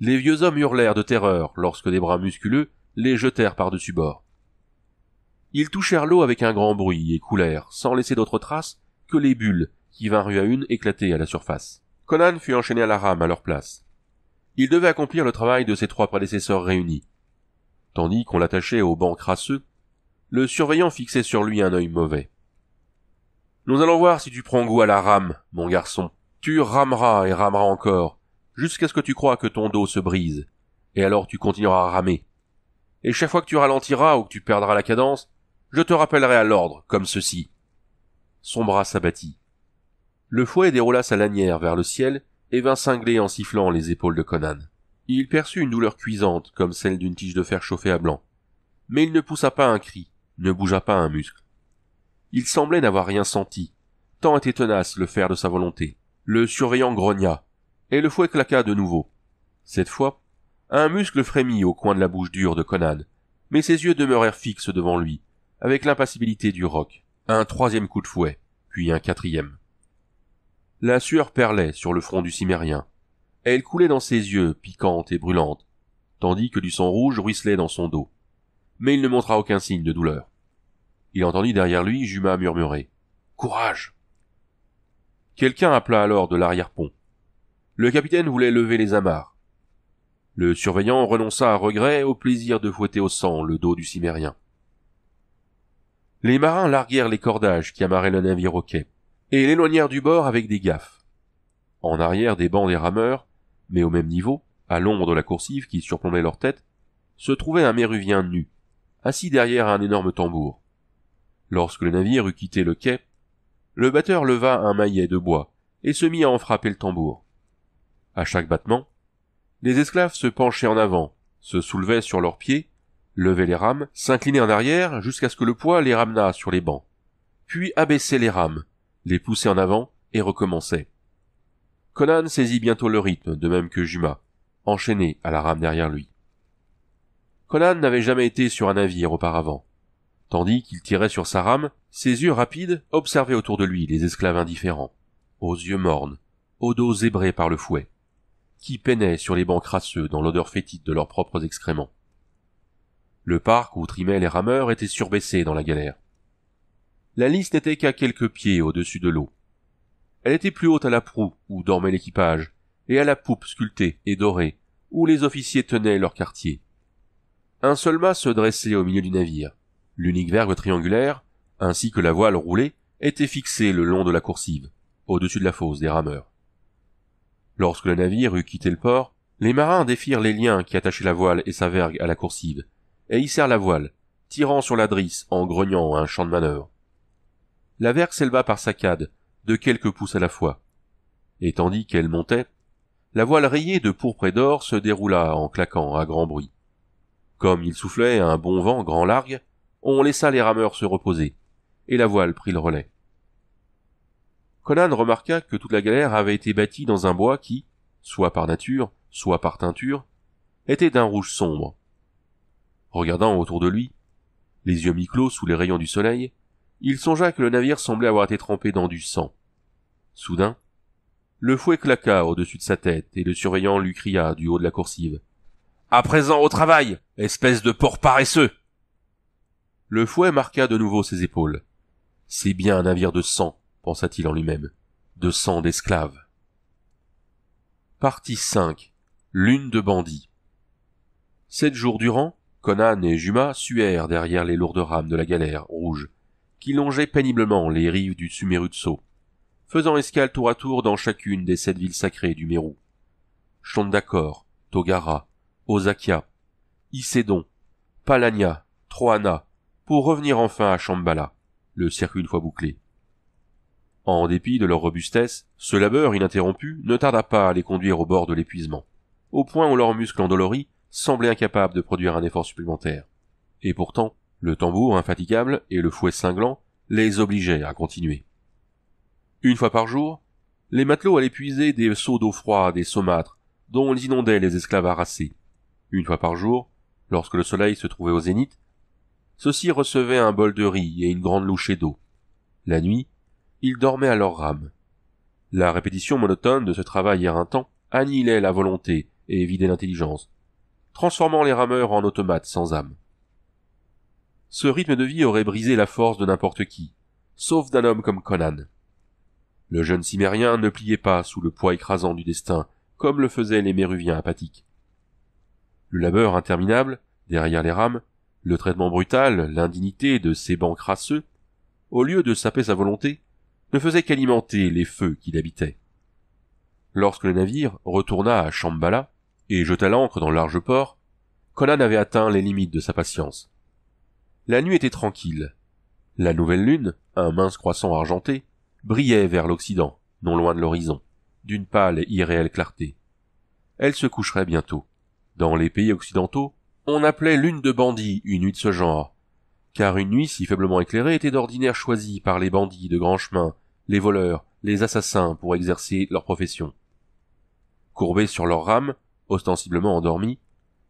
Les vieux hommes hurlèrent de terreur lorsque des bras musculeux les jetèrent par-dessus bord. Ils touchèrent l'eau avec un grand bruit et coulèrent, sans laisser d'autres traces que les bulles qui vinrent rue à une éclater à la surface. Conan fut enchaîné à la rame à leur place. Il devait accomplir le travail de ses trois prédécesseurs réunis. Tandis qu'on l'attachait au banc crasseux, le surveillant fixait sur lui un œil mauvais. Nous allons voir si tu prends goût à la rame, mon garçon. Tu rameras et rameras encore, jusqu'à ce que tu crois que ton dos se brise, et alors tu continueras à ramer. Et chaque fois que tu ralentiras ou que tu perdras la cadence, je te rappellerai à l'ordre, comme ceci. Son bras s'abattit. Le fouet déroula sa lanière vers le ciel et vint cingler en sifflant les épaules de Conan. Il perçut une douleur cuisante comme celle d'une tige de fer chauffée à blanc. Mais il ne poussa pas un cri, ne bougea pas un muscle. Il semblait n'avoir rien senti, tant était tenace le fer de sa volonté. Le surveillant grogna, et le fouet claqua de nouveau. Cette fois, un muscle frémit au coin de la bouche dure de Conan, mais ses yeux demeurèrent fixes devant lui, avec l'impassibilité du roc, un troisième coup de fouet, puis un quatrième. La sueur perlait sur le front du cimérien. Elle coulait dans ses yeux, piquante et brûlante, tandis que du sang rouge ruisselait dans son dos. Mais il ne montra aucun signe de douleur. Il entendit derrière lui Juma murmurer. Courage! Quelqu'un appela alors de l'arrière-pont. Le capitaine voulait lever les amarres. Le surveillant renonça à regret au plaisir de fouetter au sang le dos du cimérien les marins larguèrent les cordages qui amarraient le navire au quai, et l'éloignèrent du bord avec des gaffes. En arrière des bancs des rameurs, mais au même niveau, à l'ombre de la coursive qui surplombait leur tête, se trouvait un méruvien nu, assis derrière un énorme tambour. Lorsque le navire eut quitté le quai, le batteur leva un maillet de bois et se mit à en frapper le tambour. À chaque battement, les esclaves se penchaient en avant, se soulevaient sur leurs pieds lever les rames, s'incliner en arrière jusqu'à ce que le poids les ramena sur les bancs, puis abaissait les rames, les poussait en avant et recommençait. Conan saisit bientôt le rythme, de même que Juma, enchaîné à la rame derrière lui. Conan n'avait jamais été sur un navire auparavant. Tandis qu'il tirait sur sa rame, ses yeux rapides observaient autour de lui les esclaves indifférents, aux yeux mornes, aux dos zébrés par le fouet, qui peinaient sur les bancs crasseux dans l'odeur fétide de leurs propres excréments. Le parc où trimaient les rameurs était surbaissé dans la galère. La liste n'était qu'à quelques pieds au-dessus de l'eau. Elle était plus haute à la proue où dormait l'équipage, et à la poupe sculptée et dorée, où les officiers tenaient leur quartier. Un seul mât se dressait au milieu du navire. L'unique vergue triangulaire, ainsi que la voile roulée, était fixée le long de la coursive, au-dessus de la fosse des rameurs. Lorsque le navire eut quitté le port, les marins défirent les liens qui attachaient la voile et sa vergue à la coursive, et il la voile, tirant sur la drisse en grognant un champ de manœuvre. La vergue s'éleva par saccades, de quelques pouces à la fois. Et tandis qu'elle montait, la voile rayée de pourpre et d'or se déroula en claquant à grand bruit. Comme il soufflait un bon vent grand largue, on laissa les rameurs se reposer, et la voile prit le relais. Conan remarqua que toute la galère avait été bâtie dans un bois qui, soit par nature, soit par teinture, était d'un rouge sombre, Regardant autour de lui, les yeux mi-clos sous les rayons du soleil, il songea que le navire semblait avoir été trempé dans du sang. Soudain, le fouet claqua au-dessus de sa tête et le surveillant lui cria du haut de la coursive. À présent au travail, espèce de porc paresseux! Le fouet marqua de nouveau ses épaules. C'est bien un navire de sang, pensa-t-il en lui-même, de sang d'esclaves. Partie 5. Lune de bandits. Sept jours durant, Conan et Juma suèrent derrière les lourdes rames de la galère rouge, qui longeaient péniblement les rives du Sumerutso, faisant escale tour à tour dans chacune des sept villes sacrées du Mérou. Chondakor, Togara, Ozakia, Isédon, Palania, Troana, pour revenir enfin à Shambhala, le circuit une fois bouclé. En dépit de leur robustesse, ce labeur ininterrompu ne tarda pas à les conduire au bord de l'épuisement, au point où leurs muscles endoloris semblait incapable de produire un effort supplémentaire. Et pourtant, le tambour infatigable et le fouet cinglant les obligeaient à continuer. Une fois par jour, les matelots allaient puiser des seaux d'eau froide et saumâtre dont ils inondaient les esclaves harassés. Une fois par jour, lorsque le soleil se trouvait au zénith, ceux-ci recevaient un bol de riz et une grande louchée d'eau. La nuit, ils dormaient à leur rame. La répétition monotone de ce travail un temps annihilait la volonté et vidait l'intelligence, transformant les rameurs en automates sans âme. Ce rythme de vie aurait brisé la force de n'importe qui, sauf d'un homme comme Conan. Le jeune cimérien ne pliait pas sous le poids écrasant du destin, comme le faisaient les méruviens apathiques. Le labeur interminable, derrière les rames, le traitement brutal, l'indignité de ces bancs crasseux, au lieu de saper sa volonté, ne faisait qu'alimenter les feux qui l'habitaient. Lorsque le navire retourna à Shambhala, et jeta l'ancre dans le large port, Conan avait atteint les limites de sa patience. La nuit était tranquille. La nouvelle lune, un mince croissant argenté, brillait vers l'occident, non loin de l'horizon, d'une pâle et irréelle clarté. Elle se coucherait bientôt. Dans les pays occidentaux, on appelait lune de bandits une nuit de ce genre, car une nuit si faiblement éclairée était d'ordinaire choisie par les bandits de grand chemin, les voleurs, les assassins pour exercer leur profession. Courbés sur leurs rames, ostensiblement endormis,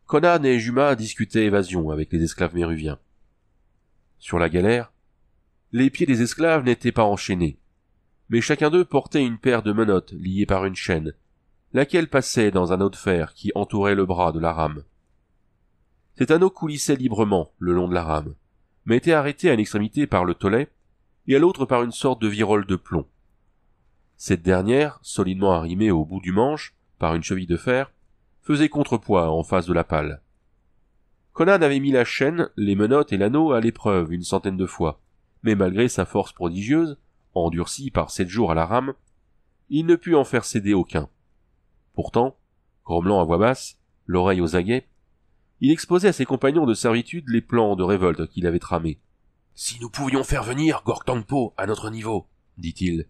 Conan et Juma discutaient évasion avec les esclaves méruviens. Sur la galère, les pieds des esclaves n'étaient pas enchaînés, mais chacun d'eux portait une paire de menottes liées par une chaîne, laquelle passait dans un anneau de fer qui entourait le bras de la rame. Cet anneau coulissait librement le long de la rame, mais était arrêté à une extrémité par le tolet et à l'autre par une sorte de virole de plomb. Cette dernière, solidement arrimée au bout du manche par une cheville de fer, faisait contrepoids en face de la pale. Conan avait mis la chaîne, les menottes et l'anneau à l'épreuve une centaine de fois, mais malgré sa force prodigieuse, endurcie par sept jours à la rame, il ne put en faire céder aucun. Pourtant, grommelant à voix basse, l'oreille aux aguets, il exposait à ses compagnons de servitude les plans de révolte qu'il avait tramés. Si nous pouvions faire venir Gortangpo à notre niveau, dit-il,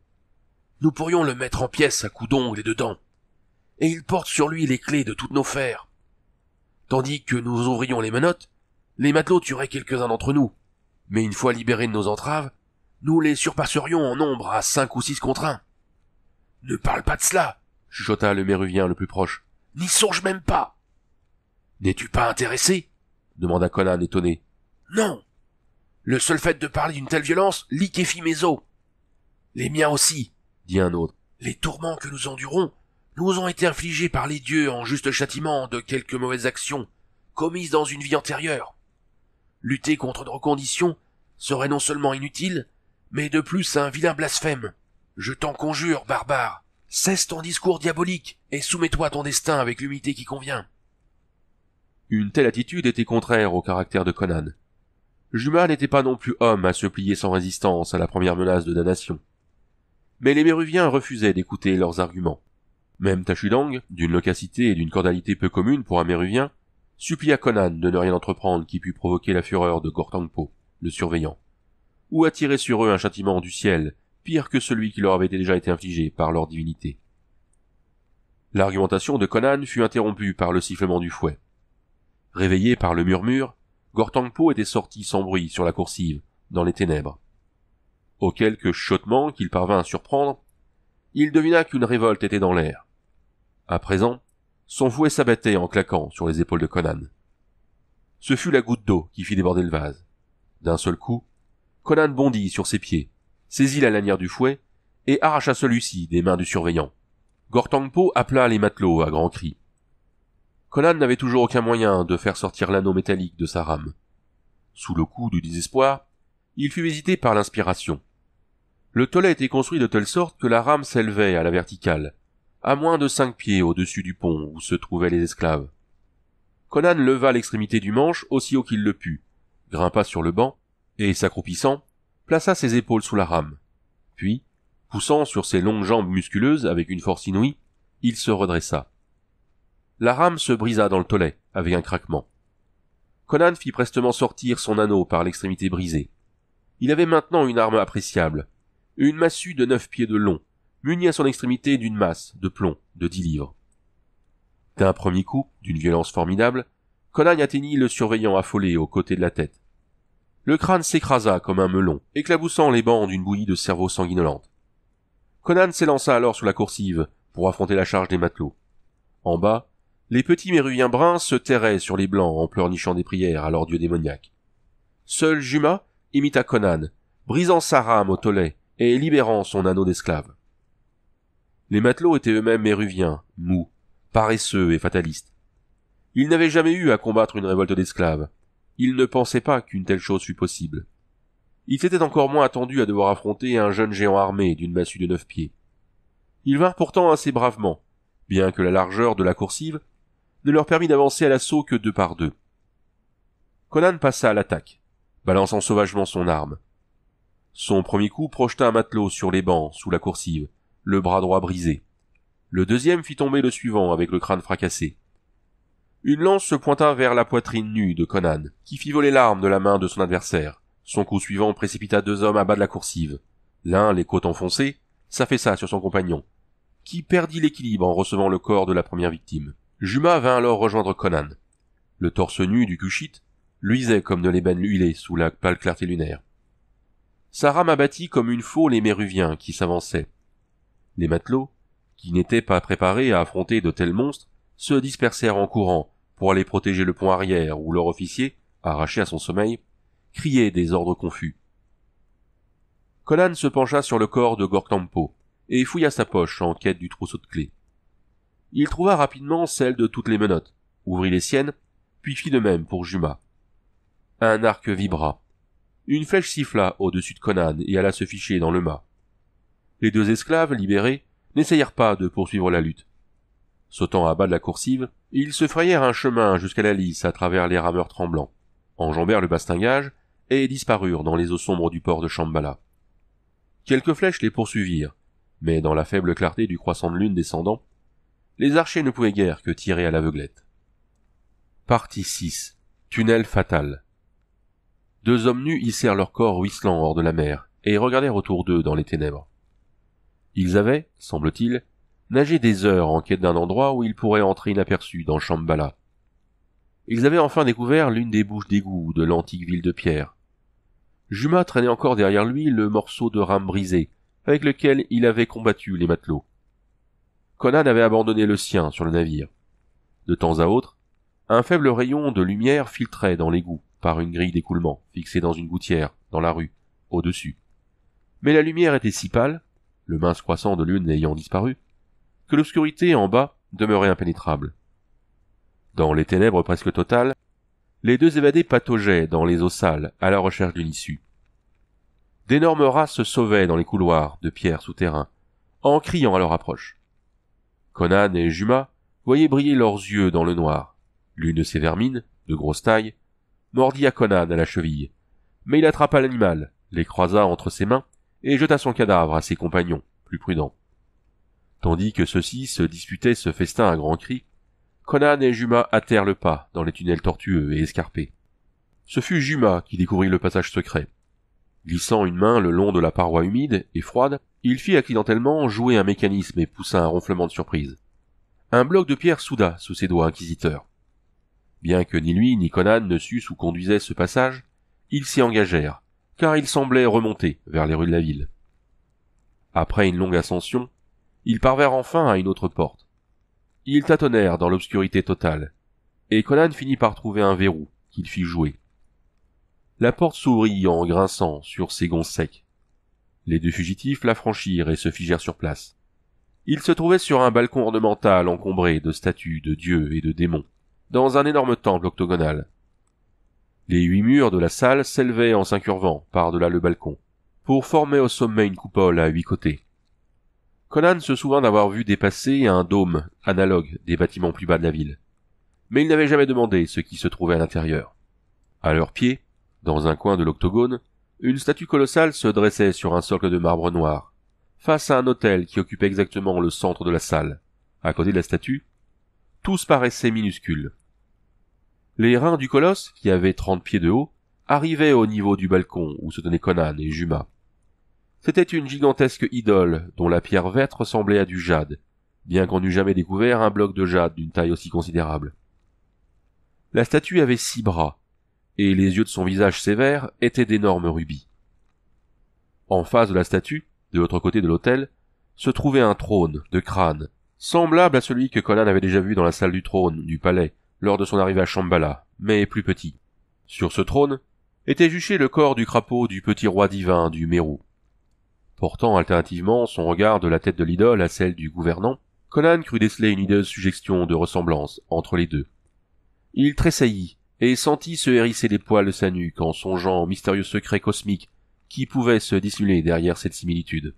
nous pourrions le mettre en pièces à coups d'ongles et de dents et il porte sur lui les clés de toutes nos fers. Tandis que nous ouvrions les menottes, les matelots tueraient quelques-uns d'entre nous. Mais une fois libérés de nos entraves, nous les surpasserions en nombre à cinq ou six contre un. Ne parle pas de cela, chuchota le méruvien le plus proche. N'y songe même pas. N'es-tu pas intéressé? demanda Conan étonné. Non. Le seul fait de parler d'une telle violence liquéfie mes os. Les miens aussi, dit un autre. Les tourments que nous endurons nous ont été infligés par les dieux en juste châtiment de quelques mauvaises actions commises dans une vie antérieure. Lutter contre nos conditions serait non seulement inutile, mais de plus un vilain blasphème. Je t'en conjure, barbare, cesse ton discours diabolique et soumets-toi à ton destin avec l'humilité qui convient. Une telle attitude était contraire au caractère de Conan. Juma n'était pas non plus homme à se plier sans résistance à la première menace de damnation. Mais les Méruviens refusaient d'écouter leurs arguments. Même Tachudang, d'une locacité et d'une cordialité peu communes pour un Méruvien, supplia Conan de ne rien entreprendre qui pût provoquer la fureur de Gortangpo, le surveillant, ou attirer sur eux un châtiment du ciel, pire que celui qui leur avait déjà été infligé par leur divinité. L'argumentation de Conan fut interrompue par le sifflement du fouet. Réveillé par le murmure, Gortangpo était sorti sans bruit sur la coursive, dans les ténèbres. Aux quelques chottements qu'il parvint à surprendre, il devina qu'une révolte était dans l'air. À présent, son fouet s'abattait en claquant sur les épaules de Conan. Ce fut la goutte d'eau qui fit déborder le vase. D'un seul coup, Conan bondit sur ses pieds, saisit la lanière du fouet et arracha celui-ci des mains du surveillant. Gortangpo appela les matelots à grands cris. Conan n'avait toujours aucun moyen de faire sortir l'anneau métallique de sa rame. Sous le coup du désespoir, il fut visité par l'inspiration. Le tolet était construit de telle sorte que la rame s'élevait à la verticale, à moins de cinq pieds au-dessus du pont où se trouvaient les esclaves. Conan leva l'extrémité du manche aussi haut qu'il le put, grimpa sur le banc, et, s'accroupissant, plaça ses épaules sous la rame. Puis, poussant sur ses longues jambes musculeuses avec une force inouïe, il se redressa. La rame se brisa dans le tolet, avec un craquement. Conan fit prestement sortir son anneau par l'extrémité brisée. Il avait maintenant une arme appréciable, une massue de neuf pieds de long, munie à son extrémité d'une masse de plomb de dix livres. D'un premier coup, d'une violence formidable, Conan atteignit le surveillant affolé au côté de la tête. Le crâne s'écrasa comme un melon, éclaboussant les bancs d'une bouillie de cerveau sanguinolente. Conan s'élança alors sur la coursive pour affronter la charge des matelots. En bas, les petits méruviens bruns se terraient sur les blancs en pleurnichant des prières à leur dieu démoniaque. Seul Juma imita Conan, brisant sa rame au tolet et libérant son anneau d'esclaves. Les matelots étaient eux-mêmes méruviens, mous, paresseux et fatalistes. Ils n'avaient jamais eu à combattre une révolte d'esclaves. Ils ne pensaient pas qu'une telle chose fût possible. Ils s'étaient encore moins attendus à devoir affronter un jeune géant armé d'une massue de neuf pieds. Ils vinrent pourtant assez bravement, bien que la largeur de la coursive ne leur permit d'avancer à l'assaut que deux par deux. Conan passa à l'attaque, balançant sauvagement son arme, son premier coup projeta un matelot sur les bancs, sous la coursive, le bras droit brisé. Le deuxième fit tomber le suivant avec le crâne fracassé. Une lance se pointa vers la poitrine nue de Conan, qui fit voler l'arme de la main de son adversaire. Son coup suivant précipita deux hommes à bas de la coursive. L'un, les côtes enfoncées, s'affaissa sur son compagnon, qui perdit l'équilibre en recevant le corps de la première victime. Juma vint alors rejoindre Conan. Le torse nu du Kushite luisait comme de l'ébène huilé sous la pâle clarté lunaire. Sarah m'abattit comme une faux les méruviens qui s'avançaient. Les matelots, qui n'étaient pas préparés à affronter de tels monstres, se dispersèrent en courant pour aller protéger le pont arrière où leur officier, arraché à son sommeil, criait des ordres confus. Colan se pencha sur le corps de Gortampo et fouilla sa poche en quête du trousseau de clés. Il trouva rapidement celle de toutes les menottes, ouvrit les siennes, puis fit de même pour Juma. Un arc vibra, une flèche siffla au-dessus de Conan et alla se ficher dans le mât. Les deux esclaves, libérés, n'essayèrent pas de poursuivre la lutte. Sautant à bas de la coursive, ils se frayèrent un chemin jusqu'à la lisse à travers les rameurs tremblants, enjambèrent le bastingage et disparurent dans les eaux sombres du port de Shambhala. Quelques flèches les poursuivirent, mais dans la faible clarté du croissant de lune descendant, les archers ne pouvaient guère que tirer à l'aveuglette. Partie 6. Tunnel fatal. Deux hommes nus hissèrent leur corps ruisselant hors de la mer, et regardèrent autour d'eux dans les ténèbres. Ils avaient, semble-t-il, nagé des heures en quête d'un endroit où ils pourraient entrer inaperçus dans Shambhala. Ils avaient enfin découvert l'une des bouches d'égout de l'antique ville de pierre. Juma traînait encore derrière lui le morceau de rame brisé avec lequel il avait combattu les matelots. Conan avait abandonné le sien sur le navire. De temps à autre, un faible rayon de lumière filtrait dans l'égout, par une grille d'écoulement, fixée dans une gouttière, dans la rue, au-dessus. Mais la lumière était si pâle, le mince croissant de lune ayant disparu, que l'obscurité en bas demeurait impénétrable. Dans les ténèbres presque totales, les deux évadés pataugeaient dans les eaux sales à la recherche d'une issue. D'énormes rats se sauvaient dans les couloirs de pierres souterrains, en criant à leur approche. Conan et Juma voyaient briller leurs yeux dans le noir. L'une de ces vermines, de grosse taille, mordit à Conan à la cheville. Mais il attrapa l'animal, les croisa entre ses mains, et jeta son cadavre à ses compagnons, plus prudents. Tandis que ceux-ci se disputaient ce festin à grands cris, Conan et Juma hâtèrent le pas dans les tunnels tortueux et escarpés. Ce fut Juma qui découvrit le passage secret. Glissant une main le long de la paroi humide et froide, il fit accidentellement jouer un mécanisme et poussa un ronflement de surprise. Un bloc de pierre souda sous ses doigts inquisiteurs. Bien que ni lui ni Conan ne sussent où conduisait ce passage, ils s'y engagèrent, car ils semblaient remonter vers les rues de la ville. Après une longue ascension, ils parvinrent enfin à une autre porte. Ils tâtonnèrent dans l'obscurité totale, et Conan finit par trouver un verrou qu'il fit jouer. La porte s'ouvrit en grinçant sur ses gonds secs. Les deux fugitifs la franchirent et se figèrent sur place. Ils se trouvaient sur un balcon ornemental encombré de statues de dieux et de démons dans un énorme temple octogonal. Les huit murs de la salle s'élevaient en s'incurvant par-delà le balcon, pour former au sommet une coupole à huit côtés. Conan se souvint d'avoir vu dépasser un dôme analogue des bâtiments plus bas de la ville, mais il n'avait jamais demandé ce qui se trouvait à l'intérieur. À leurs pieds, dans un coin de l'octogone, une statue colossale se dressait sur un socle de marbre noir, face à un autel qui occupait exactement le centre de la salle. À côté de la statue, tous paraissaient minuscules. Les reins du colosse, qui avait trente pieds de haut, arrivaient au niveau du balcon où se tenaient Conan et Juma. C'était une gigantesque idole dont la pierre verte ressemblait à du jade, bien qu'on n'eût jamais découvert un bloc de jade d'une taille aussi considérable. La statue avait six bras, et les yeux de son visage sévère étaient d'énormes rubis. En face de la statue, de l'autre côté de l'hôtel, se trouvait un trône de crâne semblable à celui que Conan avait déjà vu dans la salle du trône du palais lors de son arrivée à Shambhala, mais plus petit. Sur ce trône était juché le corps du crapaud du petit roi divin du Mérou. Portant alternativement son regard de la tête de l'idole à celle du gouvernant, Conan crut déceler une hideuse suggestion de ressemblance entre les deux. Il tressaillit et sentit se hérisser les poils de sa nuque en songeant au mystérieux secret cosmiques qui pouvait se dissimuler derrière cette similitude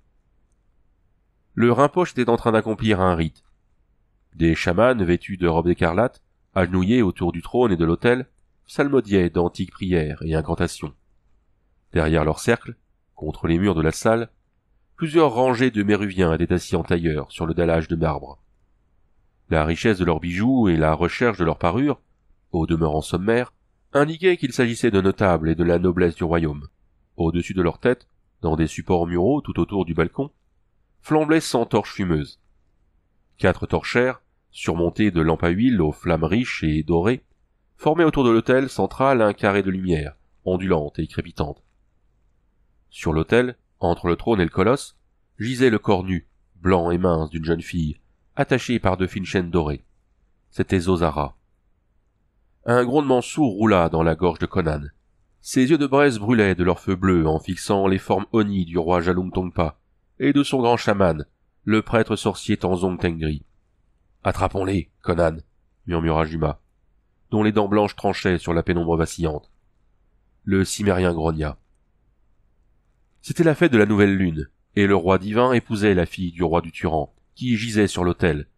le Rinpoche était en train d'accomplir un rite. Des chamans vêtus de robes écarlates, agenouillés autour du trône et de l'autel, salmodiaient d'antiques prières et incantations. Derrière leur cercle, contre les murs de la salle, plusieurs rangées de méruviens étaient assis en tailleur sur le dallage de marbre. La richesse de leurs bijoux et la recherche de leurs parures, au demeurant sommaire, indiquaient qu'il s'agissait de notables et de la noblesse du royaume. Au-dessus de leurs têtes, dans des supports muraux tout autour du balcon, Flamblait sans torches fumeuses. Quatre torchères, surmontées de lampes à huile aux flammes riches et dorées, formaient autour de l'autel central un carré de lumière, ondulante et crépitante. Sur l'autel, entre le trône et le colosse, gisait le corps nu, blanc et mince d'une jeune fille, attachée par de fines chaînes dorées. C'était Zozara. Un grondement sourd roula dans la gorge de Conan. Ses yeux de braise brûlaient de leur feu bleu en fixant les formes honnies du roi Jalung et de son grand chaman, le prêtre sorcier Tanzong Tengri. Attrapons-les, Conan, murmura Juma, dont les dents blanches tranchaient sur la pénombre vacillante. Le cimérien grogna. C'était la fête de la nouvelle lune, et le roi divin épousait la fille du roi du Turan, qui gisait sur l'autel,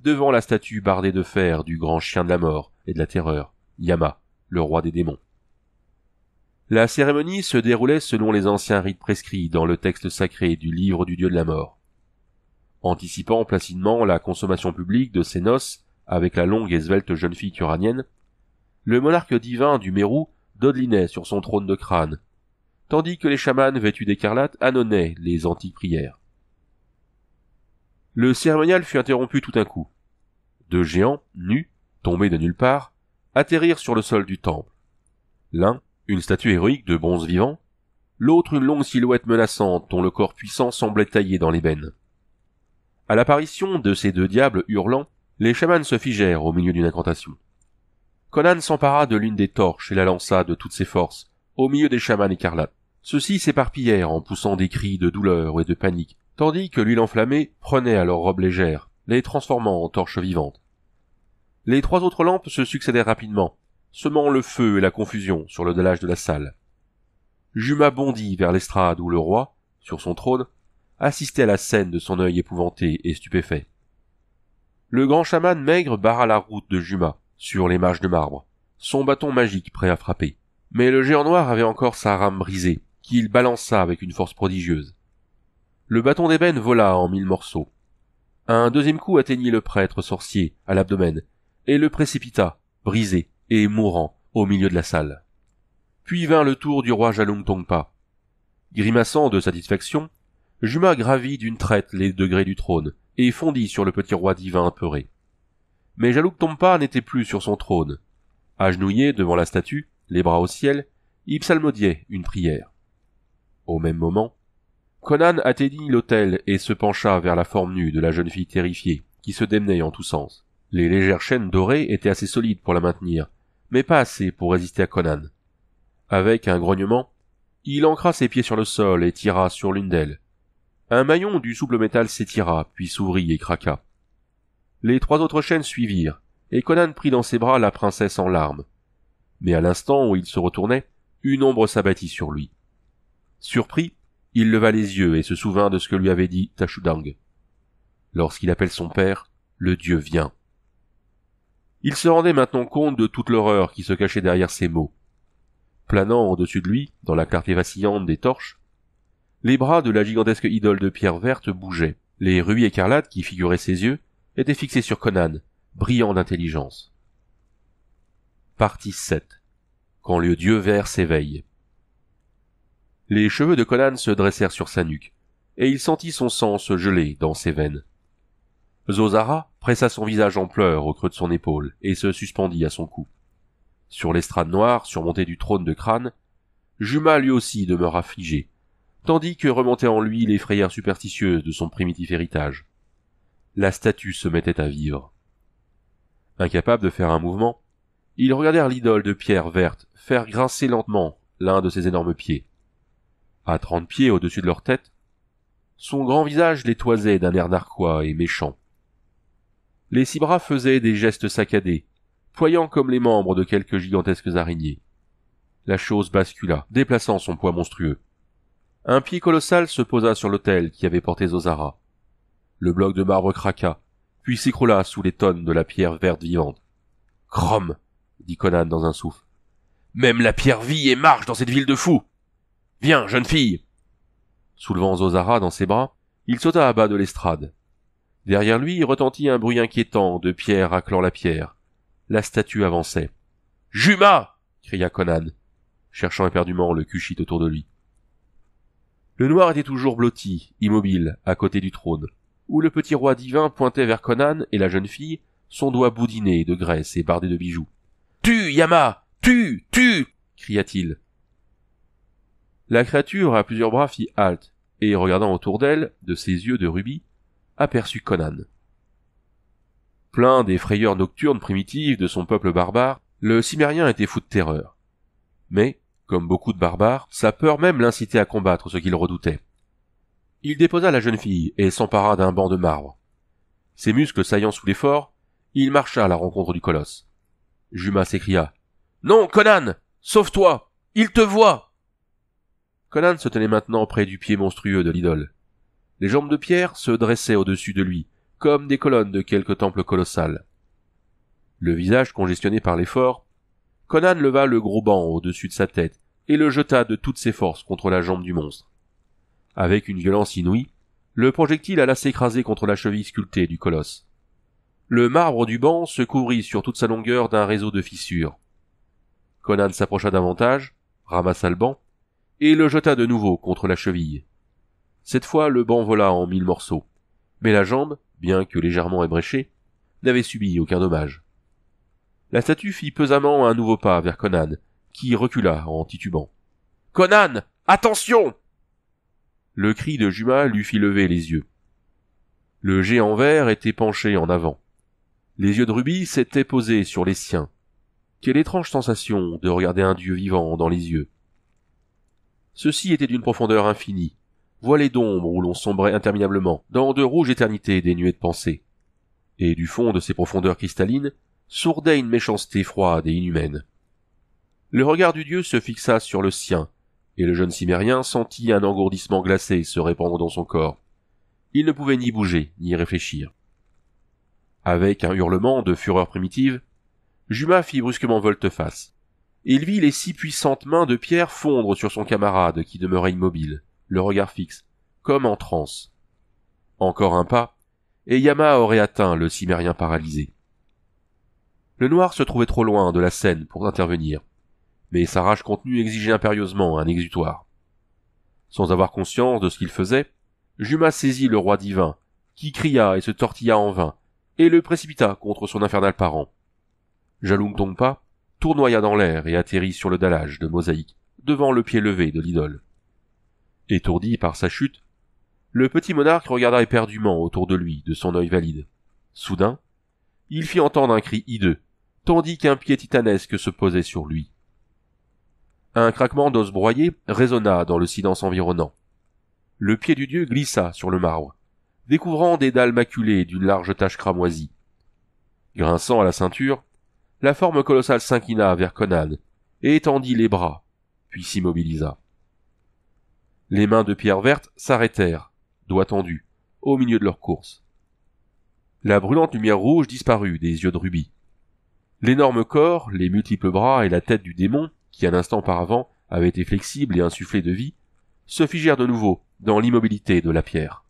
devant la statue bardée de fer du grand chien de la mort et de la terreur, Yama, le roi des démons. La cérémonie se déroulait selon les anciens rites prescrits dans le texte sacré du livre du dieu de la mort. Anticipant placidement la consommation publique de ses noces avec la longue et svelte jeune fille turanienne, le monarque divin du Mérou dodelinait sur son trône de crâne, tandis que les chamans vêtus d'écarlate annonnaient les antiques prières. Le cérémonial fut interrompu tout un coup. Deux géants, nus, tombés de nulle part, atterrirent sur le sol du temple. L'un, une statue héroïque de bronze vivant, l'autre une longue silhouette menaçante dont le corps puissant semblait taillé dans l'ébène. À l'apparition de ces deux diables hurlants, les chamans se figèrent au milieu d'une incantation. Conan s'empara de l'une des torches et la lança de toutes ses forces, au milieu des chamans écarlates. Ceux-ci s'éparpillèrent en poussant des cris de douleur et de panique, tandis que l'huile enflammée prenait à leurs robes légères, les transformant en torches vivantes. Les trois autres lampes se succédèrent rapidement, semant le feu et la confusion sur le dallage de la salle. Juma bondit vers l'estrade où le roi, sur son trône, assistait à la scène de son œil épouvanté et stupéfait. Le grand chaman maigre barra la route de Juma, sur les marches de marbre, son bâton magique prêt à frapper. Mais le géant noir avait encore sa rame brisée, qu'il balança avec une force prodigieuse. Le bâton d'ébène vola en mille morceaux. Un deuxième coup atteignit le prêtre sorcier à l'abdomen, et le précipita, brisé, et mourant au milieu de la salle. Puis vint le tour du roi Jalung Tongpa. Grimaçant de satisfaction, Juma gravit d'une traite les degrés du trône et fondit sur le petit roi divin apeuré. Mais Jalung Tongpa n'était plus sur son trône. Agenouillé devant la statue, les bras au ciel, il psalmodiait une prière. Au même moment, Conan atteignit l'autel et se pencha vers la forme nue de la jeune fille terrifiée, qui se démenait en tous sens. Les légères chaînes dorées étaient assez solides pour la maintenir, mais pas assez pour résister à Conan. Avec un grognement, il ancra ses pieds sur le sol et tira sur l'une d'elles. Un maillon du souple métal s'étira, puis s'ouvrit et craqua. Les trois autres chaînes suivirent, et Conan prit dans ses bras la princesse en larmes. Mais à l'instant où il se retournait, une ombre s'abattit sur lui. Surpris, il leva les yeux et se souvint de ce que lui avait dit Tashudang. Lorsqu'il appelle son père, le dieu vient. Il se rendait maintenant compte de toute l'horreur qui se cachait derrière ces mots. Planant au-dessus de lui, dans la clarté vacillante des torches, les bras de la gigantesque idole de pierre verte bougeaient. Les rues écarlates qui figuraient ses yeux étaient fixés sur Conan, brillant d'intelligence. Partie 7. Quand le dieu vert s'éveille. Les cheveux de Conan se dressèrent sur sa nuque, et il sentit son sang se geler dans ses veines. Zozara pressa son visage en pleurs au creux de son épaule et se suspendit à son cou. Sur l'estrade noire, surmontée du trône de crâne, Juma lui aussi demeura figé, tandis que remontait en lui les frayeurs superstitieuses de son primitif héritage. La statue se mettait à vivre. Incapable de faire un mouvement, ils regardèrent l'idole de pierre verte faire grincer lentement l'un de ses énormes pieds. À trente pieds au-dessus de leur tête, son grand visage les toisait d'un air narquois et méchant. Les six bras faisaient des gestes saccadés, ployant comme les membres de quelques gigantesques araignées. La chose bascula, déplaçant son poids monstrueux. Un pied colossal se posa sur l'autel qui avait porté Zozara. Le bloc de marbre craqua, puis s'écroula sous les tonnes de la pierre verte vivante. Crom, dit Conan dans un souffle. Même la pierre vit et marche dans cette ville de fous. Viens, jeune fille. Soulevant Zozara dans ses bras, il sauta à bas de l'estrade, Derrière lui, retentit un bruit inquiétant de pierre raclant la pierre. La statue avançait. Juma! cria Conan, cherchant éperdument le cuchit autour de lui. Le noir était toujours blotti, immobile, à côté du trône, où le petit roi divin pointait vers Conan et la jeune fille, son doigt boudiné de graisse et bardé de bijoux. Tu, Yama! Tu! Tu! cria-t-il. La créature à plusieurs bras fit halte, et regardant autour d'elle, de ses yeux de rubis, aperçut Conan. Plein des frayeurs nocturnes primitives de son peuple barbare, le cimérien était fou de terreur. Mais, comme beaucoup de barbares, sa peur même l'incitait à combattre ce qu'il redoutait. Il déposa la jeune fille et s'empara d'un banc de marbre. Ses muscles saillant sous l'effort, il marcha à la rencontre du colosse. Juma s'écria. Non, Conan! Sauve-toi! Il te voit! Conan se tenait maintenant près du pied monstrueux de l'idole. Les jambes de pierre se dressaient au-dessus de lui, comme des colonnes de quelque temple colossal. Le visage congestionné par l'effort, Conan leva le gros banc au-dessus de sa tête et le jeta de toutes ses forces contre la jambe du monstre. Avec une violence inouïe, le projectile alla s'écraser contre la cheville sculptée du colosse. Le marbre du banc se couvrit sur toute sa longueur d'un réseau de fissures. Conan s'approcha davantage, ramassa le banc, et le jeta de nouveau contre la cheville. Cette fois, le banc vola en mille morceaux. Mais la jambe, bien que légèrement ébréchée, n'avait subi aucun dommage. La statue fit pesamment un nouveau pas vers Conan, qui recula en titubant. Conan! Attention! Le cri de Juma lui fit lever les yeux. Le géant vert était penché en avant. Les yeux de rubis s'étaient posés sur les siens. Quelle étrange sensation de regarder un dieu vivant dans les yeux. Ceci était d'une profondeur infinie, Voilée d'ombre où l'on sombrait interminablement, dans de rouges éternités nuées de pensée. Et du fond de ces profondeurs cristallines, sourdait une méchanceté froide et inhumaine. Le regard du dieu se fixa sur le sien, et le jeune cimérien sentit un engourdissement glacé se répandre dans son corps. Il ne pouvait ni bouger, ni réfléchir. Avec un hurlement de fureur primitive, Juma fit brusquement volte-face. Il vit les six puissantes mains de pierre fondre sur son camarade qui demeurait immobile le regard fixe, comme en transe. Encore un pas, et Yama aurait atteint le cimérien paralysé. Le noir se trouvait trop loin de la scène pour intervenir, mais sa rage contenue exigeait impérieusement un exutoire. Sans avoir conscience de ce qu'il faisait, Juma saisit le roi divin, qui cria et se tortilla en vain, et le précipita contre son infernal parent. Jalung Tongpa tournoya dans l'air et atterrit sur le dallage de mosaïque, devant le pied levé de l'idole. Étourdi par sa chute, le petit monarque regarda éperdument autour de lui, de son œil valide. Soudain, il fit entendre un cri hideux, tandis qu'un pied titanesque se posait sur lui. Un craquement d'os broyé résonna dans le silence environnant. Le pied du dieu glissa sur le marbre, découvrant des dalles maculées d'une large tache cramoisie. Grinçant à la ceinture, la forme colossale s'inclina vers Conan et étendit les bras, puis s'immobilisa. Les mains de Pierre Verte s'arrêtèrent, doigts tendus, au milieu de leur course. La brûlante lumière rouge disparut des yeux de rubis. L'énorme corps, les multiples bras et la tête du démon, qui un instant auparavant avait été flexible et insufflé de vie, se figèrent de nouveau dans l'immobilité de la pierre.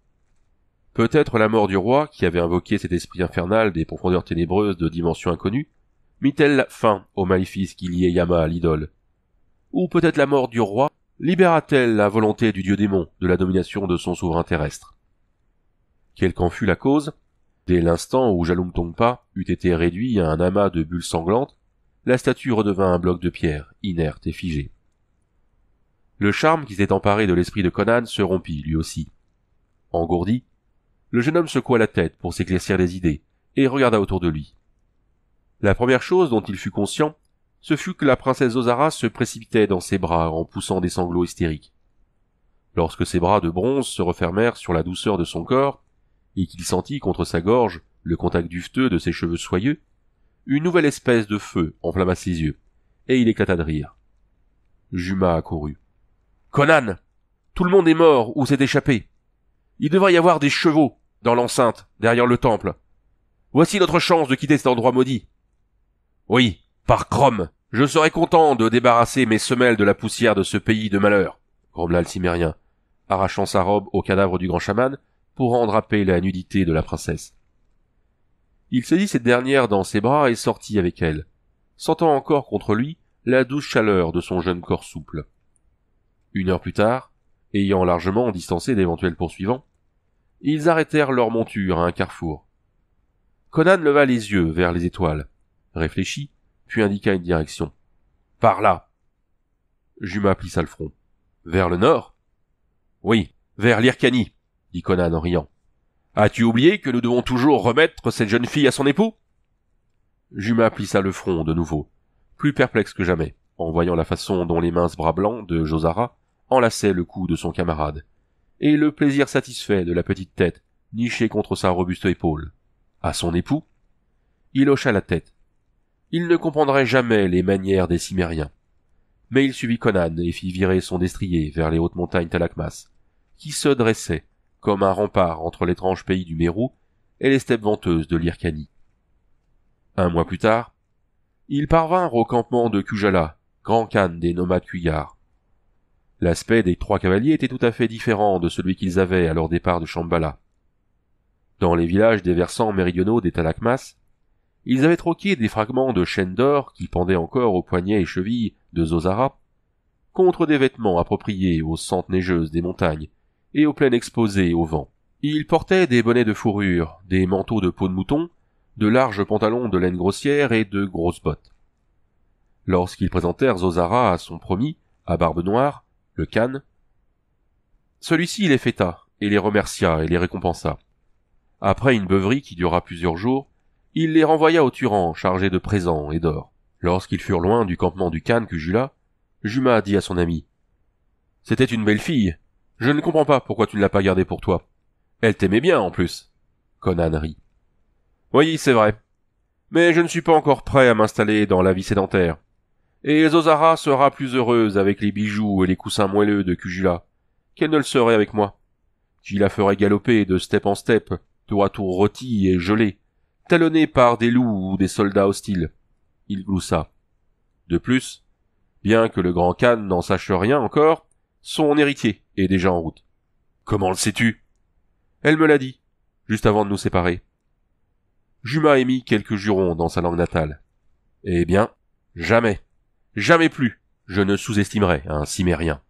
Peut-être la mort du roi, qui avait invoqué cet esprit infernal des profondeurs ténébreuses de dimensions inconnues, mit-elle fin au maléfice qui liait Yama à l'idole. Ou peut-être la mort du roi libéra-t-elle la volonté du dieu démon de la domination de son souverain terrestre Quelle qu'en fût la cause, dès l'instant où Jalum Tongpa eut été réduit à un amas de bulles sanglantes, la statue redevint un bloc de pierre, inerte et figé. Le charme qui s'était emparé de l'esprit de Conan se rompit lui aussi. Engourdi, le jeune homme secoua la tête pour s'éclaircir les idées, et regarda autour de lui. La première chose dont il fut conscient ce fut que la princesse Ozara se précipitait dans ses bras en poussant des sanglots hystériques. Lorsque ses bras de bronze se refermèrent sur la douceur de son corps, et qu'il sentit contre sa gorge le contact duveteux de ses cheveux soyeux, une nouvelle espèce de feu enflamma ses yeux, et il éclata de rire. Juma accourut. Conan! Tout le monde est mort ou s'est échappé. Il devrait y avoir des chevaux dans l'enceinte, derrière le temple. Voici notre chance de quitter cet endroit maudit. Oui, par Chrome, je serai content de débarrasser mes semelles de la poussière de ce pays de malheur, grommela le cimérien, arrachant sa robe au cadavre du grand chaman pour en draper la nudité de la princesse. Il saisit cette dernière dans ses bras et sortit avec elle, sentant encore contre lui la douce chaleur de son jeune corps souple. Une heure plus tard, ayant largement distancé d'éventuels poursuivants, ils arrêtèrent leur monture à un carrefour. Conan leva les yeux vers les étoiles, réfléchit, puis indiqua une direction. Par là. Juma plissa le front. Vers le nord? Oui, vers l'Irkani !» dit Conan en riant. As-tu oublié que nous devons toujours remettre cette jeune fille à son époux? Juma plissa le front de nouveau, plus perplexe que jamais, en voyant la façon dont les minces bras blancs de Josara enlaçaient le cou de son camarade, et le plaisir satisfait de la petite tête nichée contre sa robuste épaule. À son époux? Il hocha la tête, il ne comprendrait jamais les manières des Cimériens. Mais il suivit Conan et fit virer son destrier vers les hautes montagnes Talakmas, qui se dressaient comme un rempart entre l'étrange pays du Mérou et les steppes venteuses de l'Ircanie. Un mois plus tard, ils parvinrent au campement de Kujala, grand khan des nomades cuillards. L'aspect des trois cavaliers était tout à fait différent de celui qu'ils avaient à leur départ de Shambhala. Dans les villages des versants méridionaux des Talakmas, ils avaient troqué des fragments de chaînes d'or qui pendaient encore aux poignets et chevilles de Zozara contre des vêtements appropriés aux sentes neigeuses des montagnes et aux plaines exposées au vent. Ils portaient des bonnets de fourrure, des manteaux de peau de mouton, de larges pantalons de laine grossière et de grosses bottes. Lorsqu'ils présentèrent Zozara à son promis, à barbe noire, le Khan, celui-ci les fêta et les remercia et les récompensa. Après une beuverie qui dura plusieurs jours, il les renvoya au Turan, chargés de présents et d'or. Lorsqu'ils furent loin du campement du Khan Kujula, Juma dit à son ami C'était une belle fille. Je ne comprends pas pourquoi tu ne l'as pas gardée pour toi. Elle t'aimait bien en plus. Conan rit. Oui, c'est vrai. Mais je ne suis pas encore prêt à m'installer dans la vie sédentaire. Et Zozara sera plus heureuse avec les bijoux et les coussins moelleux de Kujula qu'elle ne le serait avec moi. Tu la ferais galoper de step en step, tour à tour rôtie et gelée, talonné par des loups ou des soldats hostiles. Il gloussa. De plus, bien que le grand Khan n'en sache rien encore, son héritier est déjà en route. Comment le sais-tu Elle me l'a dit, juste avant de nous séparer. Juma émit quelques jurons dans sa langue natale. Eh bien, jamais, jamais plus, je ne sous-estimerai un cimérien.